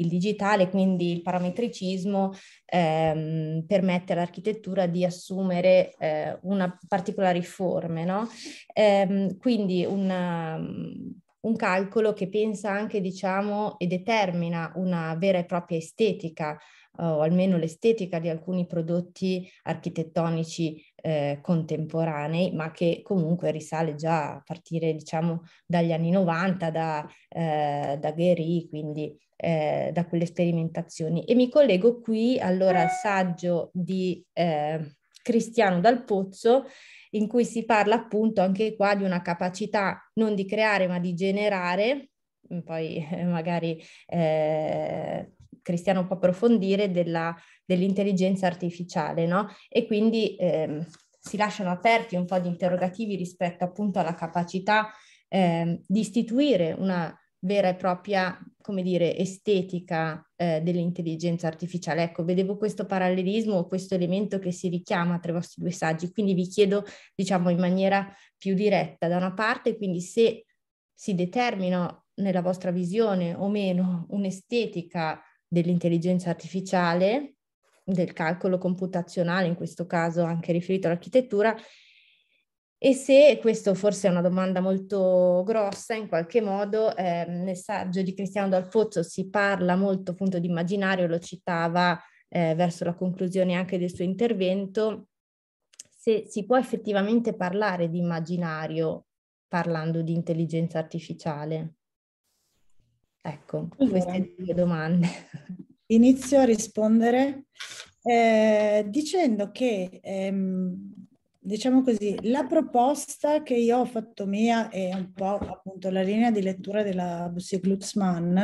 il digitale, quindi il parametricismo, ehm, permette all'architettura di assumere eh, una particolare forme, no? ehm, quindi una, un calcolo che pensa anche, diciamo, e determina una vera e propria estetica, o almeno l'estetica di alcuni prodotti architettonici eh, contemporanei, ma che comunque risale già a partire, diciamo, dagli anni 90, da, eh, da Guéry, quindi eh, da quelle sperimentazioni. E mi collego qui allora al saggio di eh, Cristiano Dal Pozzo, in cui si parla appunto anche qua di una capacità non di creare ma di generare, mm, poi eh, magari eh, Cristiano può approfondire, della, dell'intelligenza artificiale, no? E quindi eh, si lasciano aperti un po' di interrogativi rispetto appunto alla capacità eh, di istituire una vera e propria come dire, estetica eh, dell'intelligenza artificiale. Ecco, vedevo questo parallelismo, questo elemento che si richiama tra i vostri due saggi, quindi vi chiedo, diciamo, in maniera più diretta, da una parte, quindi se si determina nella vostra visione o meno un'estetica dell'intelligenza artificiale, del calcolo computazionale, in questo caso anche riferito all'architettura, e se, questo forse è una domanda molto grossa, in qualche modo eh, nel saggio di Cristiano Dal Pozzo si parla molto appunto di immaginario, lo citava eh, verso la conclusione anche del suo intervento, se si può effettivamente parlare di immaginario parlando di intelligenza artificiale. Ecco, queste due domande. Inizio a rispondere eh, dicendo che ehm, diciamo così, la proposta che io ho fatto mia è un po' appunto la linea di lettura della Bussi Glucksmann,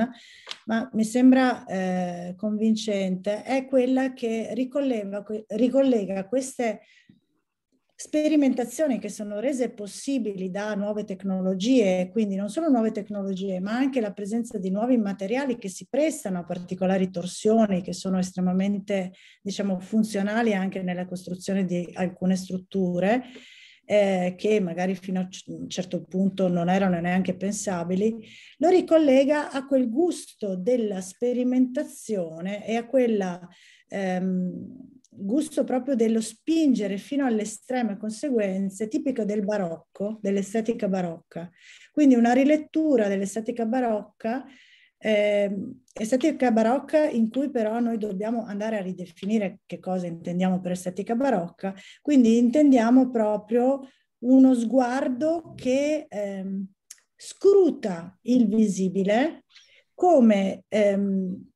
ma mi sembra eh, convincente, è quella che ricollega, ricollega queste sperimentazioni che sono rese possibili da nuove tecnologie, quindi non solo nuove tecnologie, ma anche la presenza di nuovi materiali che si prestano a particolari torsioni che sono estremamente, diciamo, funzionali anche nella costruzione di alcune strutture eh, che magari fino a un certo punto non erano neanche pensabili, lo ricollega a quel gusto della sperimentazione e a quella ehm, gusto proprio dello spingere fino alle estreme conseguenze, tipico del barocco, dell'estetica barocca. Quindi una rilettura dell'estetica barocca, eh, estetica barocca in cui però noi dobbiamo andare a ridefinire che cosa intendiamo per estetica barocca, quindi intendiamo proprio uno sguardo che ehm, scruta il visibile come ehm,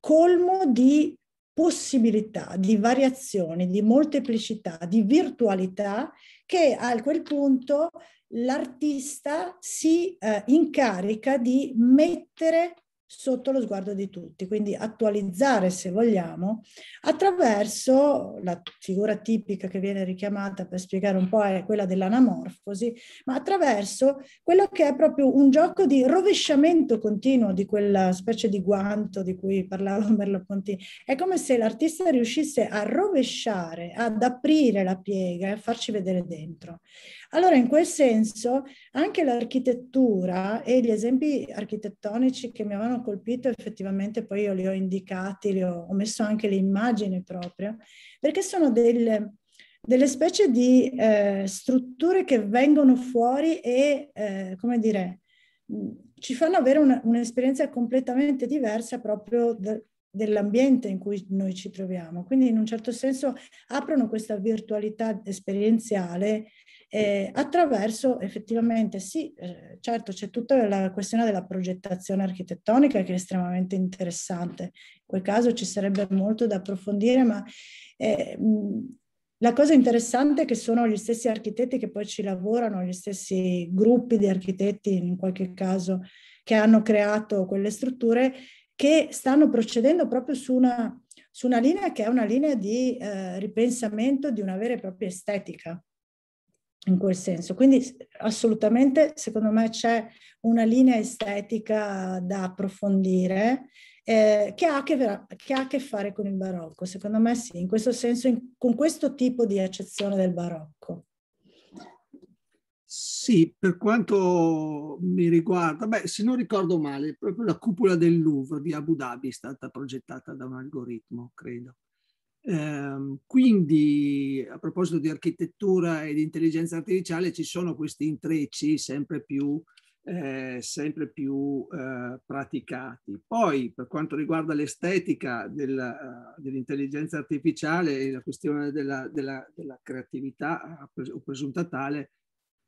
colmo di possibilità di variazione, di molteplicità, di virtualità che a quel punto l'artista si eh, incarica di mettere sotto lo sguardo di tutti, quindi attualizzare se vogliamo attraverso la figura tipica che viene richiamata per spiegare un po' è quella dell'anamorfosi, ma attraverso quello che è proprio un gioco di rovesciamento continuo di quella specie di guanto di cui parlava Merlo Ponti. È come se l'artista riuscisse a rovesciare, ad aprire la piega e a farci vedere dentro. Allora, in quel senso, anche l'architettura e gli esempi architettonici che mi avevano colpito, effettivamente poi io li ho indicati, li ho, ho messo anche le immagini proprio, perché sono delle, delle specie di eh, strutture che vengono fuori e, eh, come dire, mm, ci fanno avere una, un'esperienza completamente diversa proprio da, dell'ambiente in cui noi ci troviamo. Quindi in un certo senso aprono questa virtualità esperienziale eh, attraverso effettivamente sì, eh, certo c'è tutta la questione della progettazione architettonica che è estremamente interessante, in quel caso ci sarebbe molto da approfondire, ma eh, mh, la cosa interessante è che sono gli stessi architetti che poi ci lavorano, gli stessi gruppi di architetti in qualche caso che hanno creato quelle strutture che stanno procedendo proprio su una, su una linea che è una linea di eh, ripensamento di una vera e propria estetica in quel senso. Quindi assolutamente secondo me c'è una linea estetica da approfondire eh, che, ha che, che, ha a che fare con il barocco. Secondo me sì, in questo senso, in, con questo tipo di accezione del barocco. Sì, per quanto mi riguarda, beh, se non ricordo male, proprio la cupola del Louvre di Abu Dhabi è stata progettata da un algoritmo, credo. Eh, quindi a proposito di architettura e di intelligenza artificiale ci sono questi intrecci sempre più, eh, sempre più eh, praticati. Poi per quanto riguarda l'estetica della, eh, dell'intelligenza artificiale e la questione della, della, della creatività eh, o presunta tale,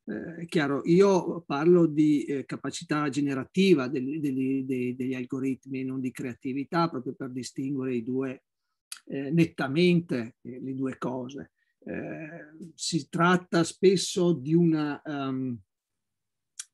eh, è chiaro, io parlo di capacità generativa degli, degli, degli algoritmi, non di creatività, proprio per distinguere i due eh, nettamente eh, le due cose. Eh, si tratta spesso di un um,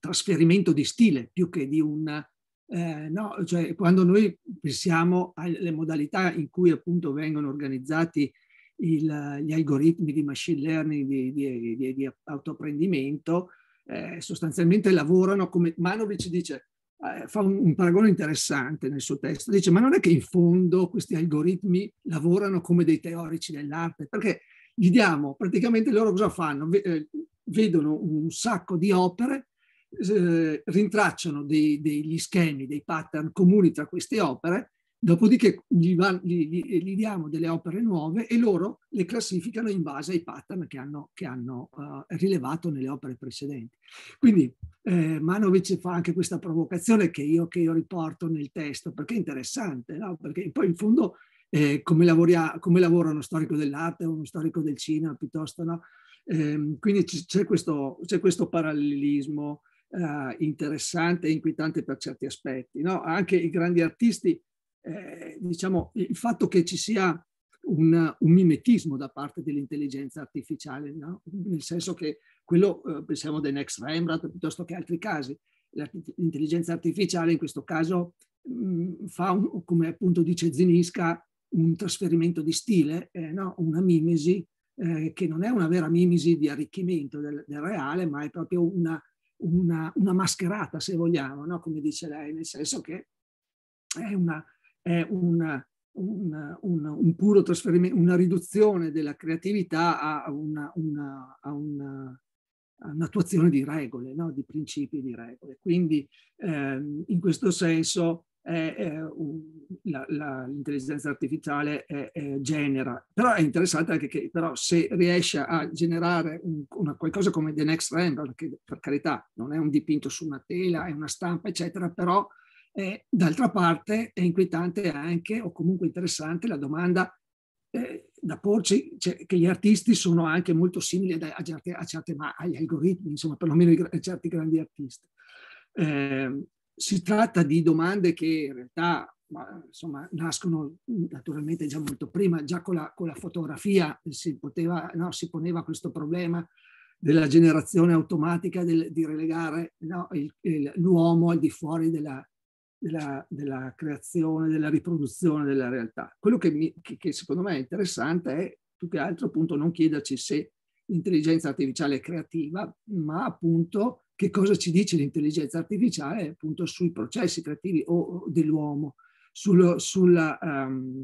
trasferimento di stile più che di un... Eh, no, cioè quando noi pensiamo alle modalità in cui appunto vengono organizzati il, gli algoritmi di machine learning, di, di, di, di autoapprendimento, eh, sostanzialmente lavorano come Manovic dice eh, fa un paragone interessante nel suo testo. Dice, ma non è che in fondo questi algoritmi lavorano come dei teorici dell'arte, perché gli diamo, praticamente loro cosa fanno? Eh, vedono un sacco di opere, eh, rintracciano dei, degli schemi, dei pattern comuni tra queste opere Dopodiché gli, va, gli, gli, eh, gli, diamo delle opere nuove e loro le classificano in base ai pattern che hanno, che hanno uh, rilevato nelle opere precedenti. Quindi eh, Manovic fa anche questa provocazione che io, che io riporto nel testo, perché è interessante, no? perché poi in fondo eh, come, lavoria, come, lavora uno storico dell'arte o uno storico del cinema piuttosto, no? eh, quindi c'è questo, questo, parallelismo uh, interessante e inquietante per certi aspetti. No? Anche i grandi artisti eh, diciamo, il fatto che ci sia un, un mimetismo da parte dell'intelligenza artificiale, no? nel senso che quello, eh, pensiamo del Next Rembrandt piuttosto che altri casi, l'intelligenza artificiale in questo caso mh, mm, fa, un, come appunto dice Zinisca, un trasferimento di stile, eh, no? una mimesi, eh, che non è una vera mimesi di arricchimento del, del reale, ma è proprio una, una, una mascherata, se vogliamo, no? come dice lei, nel senso che è una, è una, una, una, un puro trasferimento, una riduzione della creatività a, una, a a un'attuazione di regole, no? di principi e di regole. Quindi ehm, in questo senso è, è un, la, la, l'intelligenza artificiale è, genera, però è interessante anche che però, se riesce a generare un, una, qualcosa come The Next Rembrandt, che per carità non è un dipinto su una tela, è una stampa, eccetera, però eh, d'altra parte è inquietante anche, o comunque interessante, la domanda eh, da porci, cioè, che gli artisti sono anche molto simili a, certe, a certe, agli algoritmi, insomma, perlomeno a certi grandi artisti. Eh, si tratta di domande che in realtà ma, insomma, nascono mm, naturalmente già molto prima, già con la, con la fotografia si, poteva, no, si, poneva questo problema della generazione automatica del, di relegare no, il, il, l'uomo al di fuori della, della, della, creazione, della riproduzione della realtà. Quello che, mi, che, che, secondo me è interessante è più che altro appunto non chiederci se l'intelligenza artificiale è creativa, ma appunto che cosa ci dice l'intelligenza artificiale appunto sui processi creativi o, o dell'uomo, sul, sulla, um,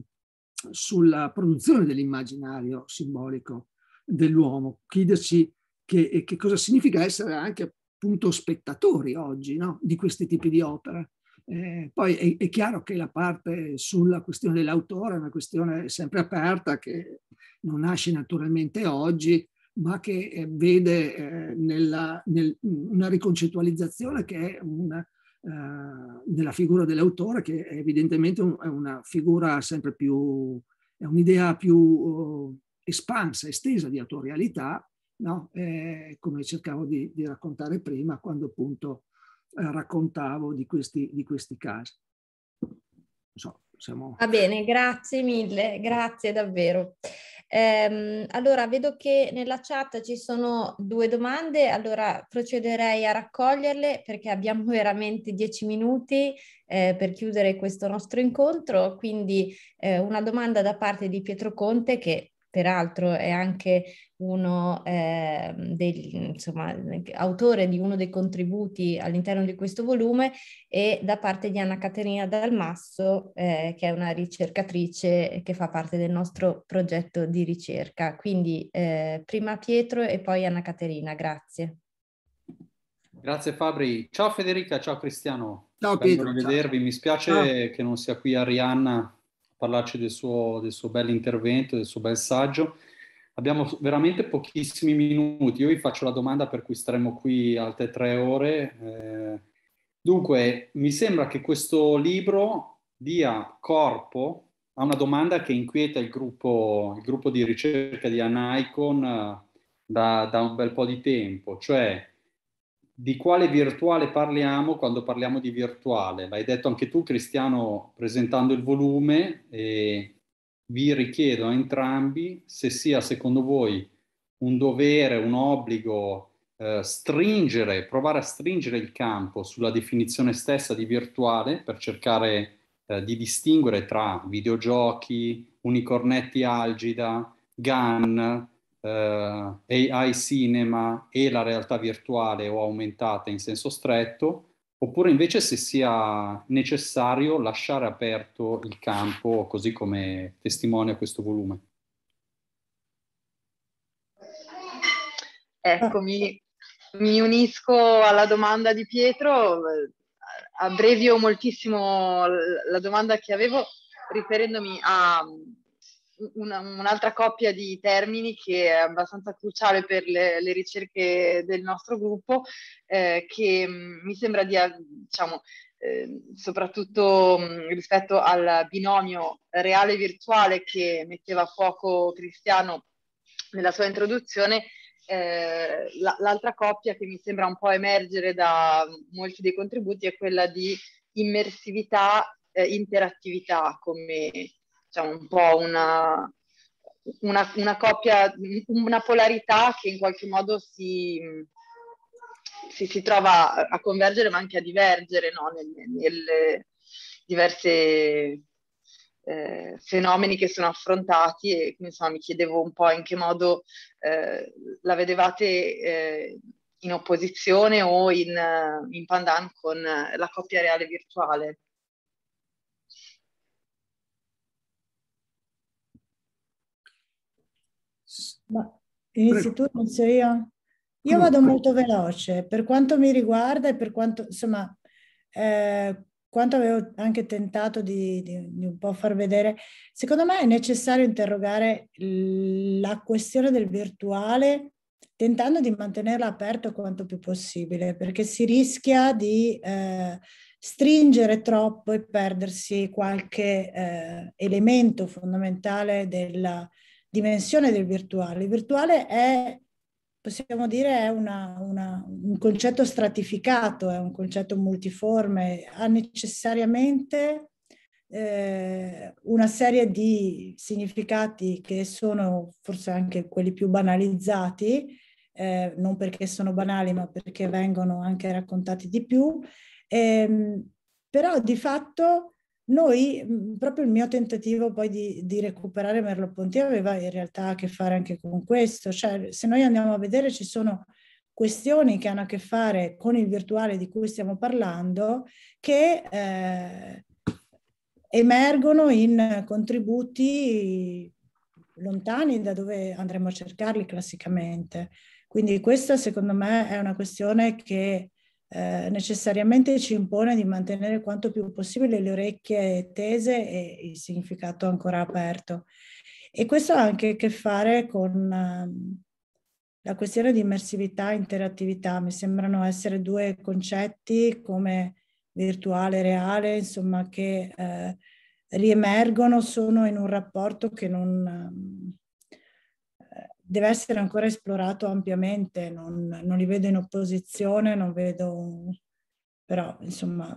sulla, produzione dell'immaginario simbolico dell'uomo, chiederci che, che cosa significa essere anche appunto spettatori oggi no? di questi tipi di opera eh, poi è, è, chiaro che la parte sulla questione dell'autore è una questione sempre aperta che non nasce naturalmente oggi, ma che eh, vede eh, nella, nel, una riconcettualizzazione che è una, eh, della figura dell'autore, che è evidentemente un, è una figura sempre più, è un'idea più oh, espansa, estesa di autorialità, no? Eh, come cercavo di, di raccontare prima, quando appunto eh, raccontavo di questi, di questi casi. So, siamo... Va bene, grazie mille, grazie davvero. Ehm, allora, vedo che nella chat ci sono due domande, allora procederei a raccoglierle perché abbiamo veramente dieci minuti eh, per chiudere questo nostro incontro, quindi eh, una domanda da parte di Pietro Conte che peraltro è anche uno eh, degli, insomma, autore di uno dei contributi all'interno di questo volume e da parte di Anna Caterina Dalmasso, eh, che è una ricercatrice che fa parte del nostro progetto di ricerca. Quindi eh, prima Pietro e poi Anna Caterina, grazie. Grazie Fabri. Ciao Federica, ciao Cristiano. Ciao Pietro. Benvenuto a vedervi. Mi spiace ciao. che non sia qui Arianna parlarci del suo, del suo bel intervento, del suo bel saggio. Abbiamo veramente pochissimi minuti, io vi faccio la domanda per cui staremo qui altre tre ore. Eh, dunque, mi sembra che questo libro dia corpo a una domanda che inquieta il gruppo, il gruppo di ricerca di Anaicon eh, da, da un bel po' di tempo, cioè di quale virtuale parliamo quando parliamo di virtuale? L'hai detto anche tu, Cristiano, presentando il volume. E vi richiedo a entrambi se sia secondo voi un dovere, un obbligo eh, stringere, provare a stringere il campo sulla definizione stessa di virtuale per cercare eh, di distinguere tra videogiochi, unicornetti algida, GAN, eh, AI cinema e la realtà virtuale o aumentata in senso stretto, oppure invece se sia necessario lasciare aperto il campo, così come testimonia questo volume. Eccomi, mi unisco alla domanda di Pietro, eh, abbrevio moltissimo la domanda che avevo riferendomi a, una, un'altra coppia di termini che è abbastanza cruciale per le, le ricerche del nostro gruppo, eh, che mm, mi sembra di, diciamo, eh, soprattutto mm, rispetto al binomio reale virtuale che metteva a fuoco Cristiano nella sua introduzione, eh, la, l'altra coppia che mi sembra un po' emergere da molti dei contributi è quella di immersività, eh, interattività come diciamo, un po' una, una, una, coppia, una polarità che in qualche modo si, si, si trova a convergere ma anche a divergere no? nelle, nelle diverse eh, fenomeni che sono affrontati e insomma mi chiedevo un po' in che modo eh, la vedevate eh, in opposizione o in, in pandan con la coppia reale virtuale. Ma inizi tu, inizio io? Io vado molto veloce, per quanto mi riguarda e per quanto, insomma, eh, quanto avevo anche tentato di, di, di, un po' far vedere, secondo me è necessario interrogare la questione del virtuale tentando di mantenerla aperta quanto più possibile, perché si rischia di eh, stringere troppo e perdersi qualche eh, elemento fondamentale della, eh, dimensione del virtuale. Il virtuale è, possiamo dire, è una, una, un concetto stratificato, è un concetto multiforme, ha necessariamente eh, una serie di significati che sono forse anche quelli più banalizzati, eh, non perché sono banali, ma perché vengono anche raccontati di più. Ehm, però di fatto noi, mhmm, proprio il mio tentativo poi di, di recuperare Merlo Ponti aveva in realtà a che fare anche con questo, cioè se noi andiamo a vedere ci sono questioni che hanno a che fare con il virtuale di cui stiamo parlando che eh, emergono in contributi lontani da dove andremo a cercarli classicamente. Quindi questa secondo me è una questione che eh, necessariamente ci impone di mantenere quanto più possibile le orecchie tese e il significato ancora aperto. E questo ha anche a che fare con ehm, la questione di immersività e interattività. Mi sembrano essere due concetti come virtuale e reale, insomma, che eh, riemergono, sono in un rapporto che non ehm, deve essere ancora esplorato ampiamente, non, non li vedo in opposizione, non vedo... Però, insomma,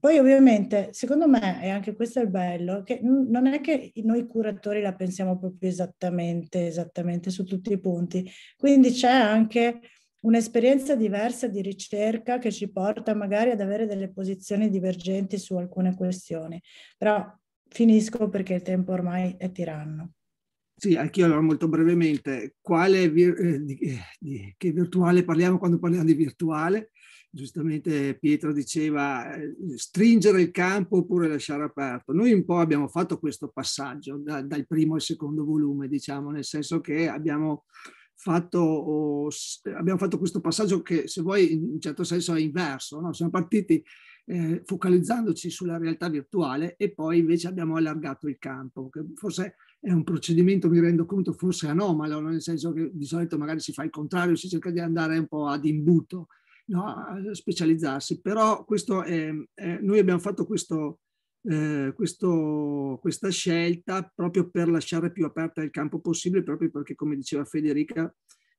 poi ovviamente, secondo me, e anche questo è il bello, che non è che noi curatori la pensiamo proprio esattamente, esattamente su tutti i punti. Quindi c'è anche un'esperienza diversa di ricerca che ci porta magari ad avere delle posizioni divergenti su alcune questioni. Però finisco perché il tempo ormai è tiranno. Sì, anch'io allora molto brevemente, quale vir- eh, di, eh, di, che virtuale parliamo quando parliamo di virtuale? Giustamente Pietro diceva eh, stringere il campo oppure lasciare aperto. Noi un po' abbiamo fatto questo passaggio da, dal primo al secondo volume, diciamo, nel senso che abbiamo fatto, abbiamo fatto questo passaggio che se vuoi in un certo senso è inverso, no? siamo partiti eh, focalizzandoci sulla realtà virtuale e poi invece abbiamo allargato il campo, che forse è un procedimento, mi rendo conto, forse anomalo, nel senso che di solito magari si fa il contrario, si cerca di andare un po' ad imbuto, no? a specializzarsi. Però questo è, è, noi abbiamo fatto questo, eh, questo, questa scelta proprio per lasciare più aperta il campo possibile, proprio perché, come diceva Federica,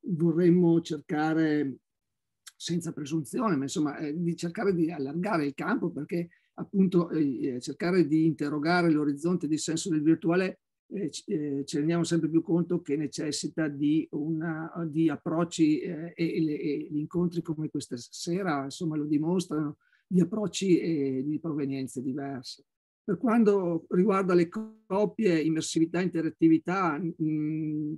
vorremmo cercare, senza presunzione, ma insomma, eh, di cercare di allargare il campo perché appunto eh, cercare di interrogare l'orizzonte di senso del virtuale eh, ci rendiamo sempre più conto che necessita di, una, di approcci eh, e, e, gli incontri come questa sera insomma, lo dimostrano, di approcci e di provenienze diverse. Per quanto riguarda le coppie, immersività, interattività, mh, mm,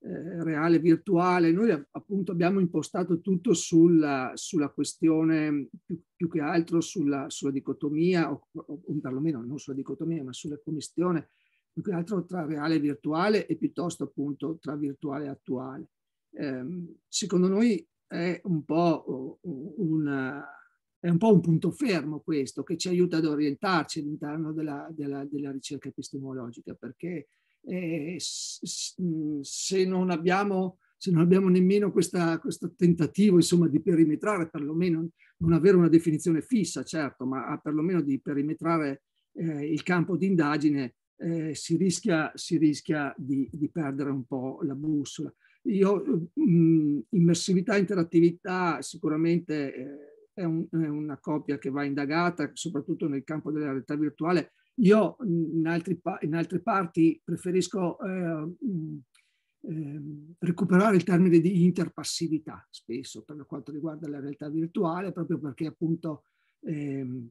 eh, reale, virtuale, noi appunto abbiamo impostato tutto sulla, sulla questione, più, più, che altro sulla, sulla dicotomia, o, o perlomeno non sulla dicotomia, ma sulla commissione più altro tra reale e virtuale e piuttosto appunto tra virtuale e attuale. Eh, secondo noi è un, un, è un po' un, punto fermo questo che ci aiuta ad orientarci all'interno della, della, della ricerca epistemologica perché eh, se, non abbiamo, se non abbiamo nemmeno questa, questo tentativo insomma, di perimetrare, perlomeno non avere una definizione fissa certo, ma ah, perlomeno di perimetrare eh, il campo di indagine eh, si rischia, si rischia di, di, perdere un po' la bussola. Io, mh, mm, immersività e interattività sicuramente eh, è, un, è, una coppia che va indagata, soprattutto nel campo della realtà virtuale. Io mm, in, altri, in altre parti preferisco eh, mm, ehm, recuperare il termine di interpassività spesso per quanto riguarda la realtà virtuale, proprio perché appunto ehm,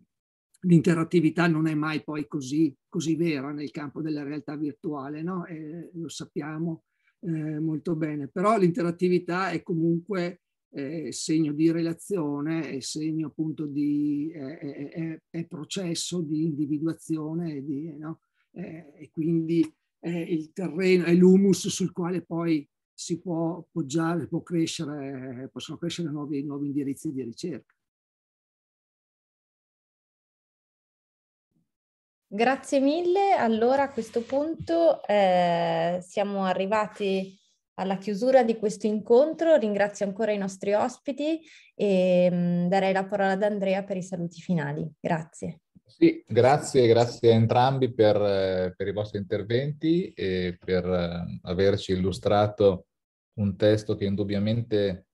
l'interattività non è mai poi così, così, vera nel campo della realtà virtuale, no? eh, lo sappiamo eh, molto bene, però l'interattività è comunque eh, segno di relazione, è segno appunto di è, è processo di individuazione di, no? Eh, e quindi è il terreno, è l'humus sul quale poi si può poggiare, può crescere, possono crescere nuovi, nuovi indirizzi di ricerca. Grazie mille. Allora a questo punto eh, siamo arrivati alla chiusura di questo incontro. Ringrazio ancora i nostri ospiti e mh, mm, darei la parola ad Andrea per i saluti finali. Grazie. Sì, grazie, grazie a entrambi per, eh, per i vostri interventi e per eh, averci illustrato un testo che indubbiamente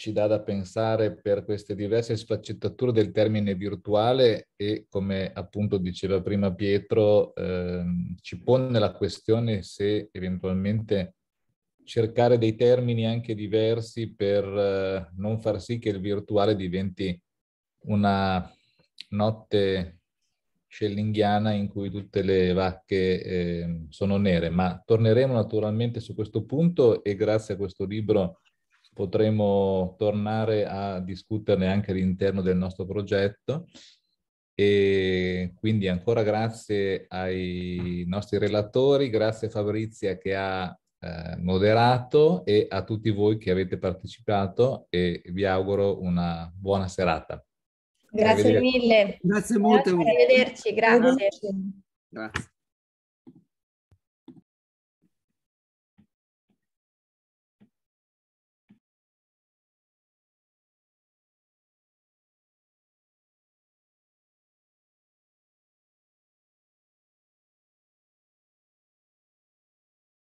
ci dà da pensare per queste diverse sfaccettature del termine virtuale e come appunto diceva prima Pietro, ehm, ci pone la questione se eventualmente cercare dei termini anche diversi per eh, non far sì che il virtuale diventi una notte scellinghiana in cui tutte le vacche eh, sono nere, ma torneremo naturalmente su questo punto e grazie a questo libro potremo tornare a discuterne anche all'interno del nostro progetto. E quindi ancora grazie ai nostri relatori, grazie a Fabrizia che ha eh, moderato e a tutti voi che avete partecipato e vi auguro una buona serata. Grazie mille. Grazie molto. Grazie, arrivederci, grazie. grazie. grazie.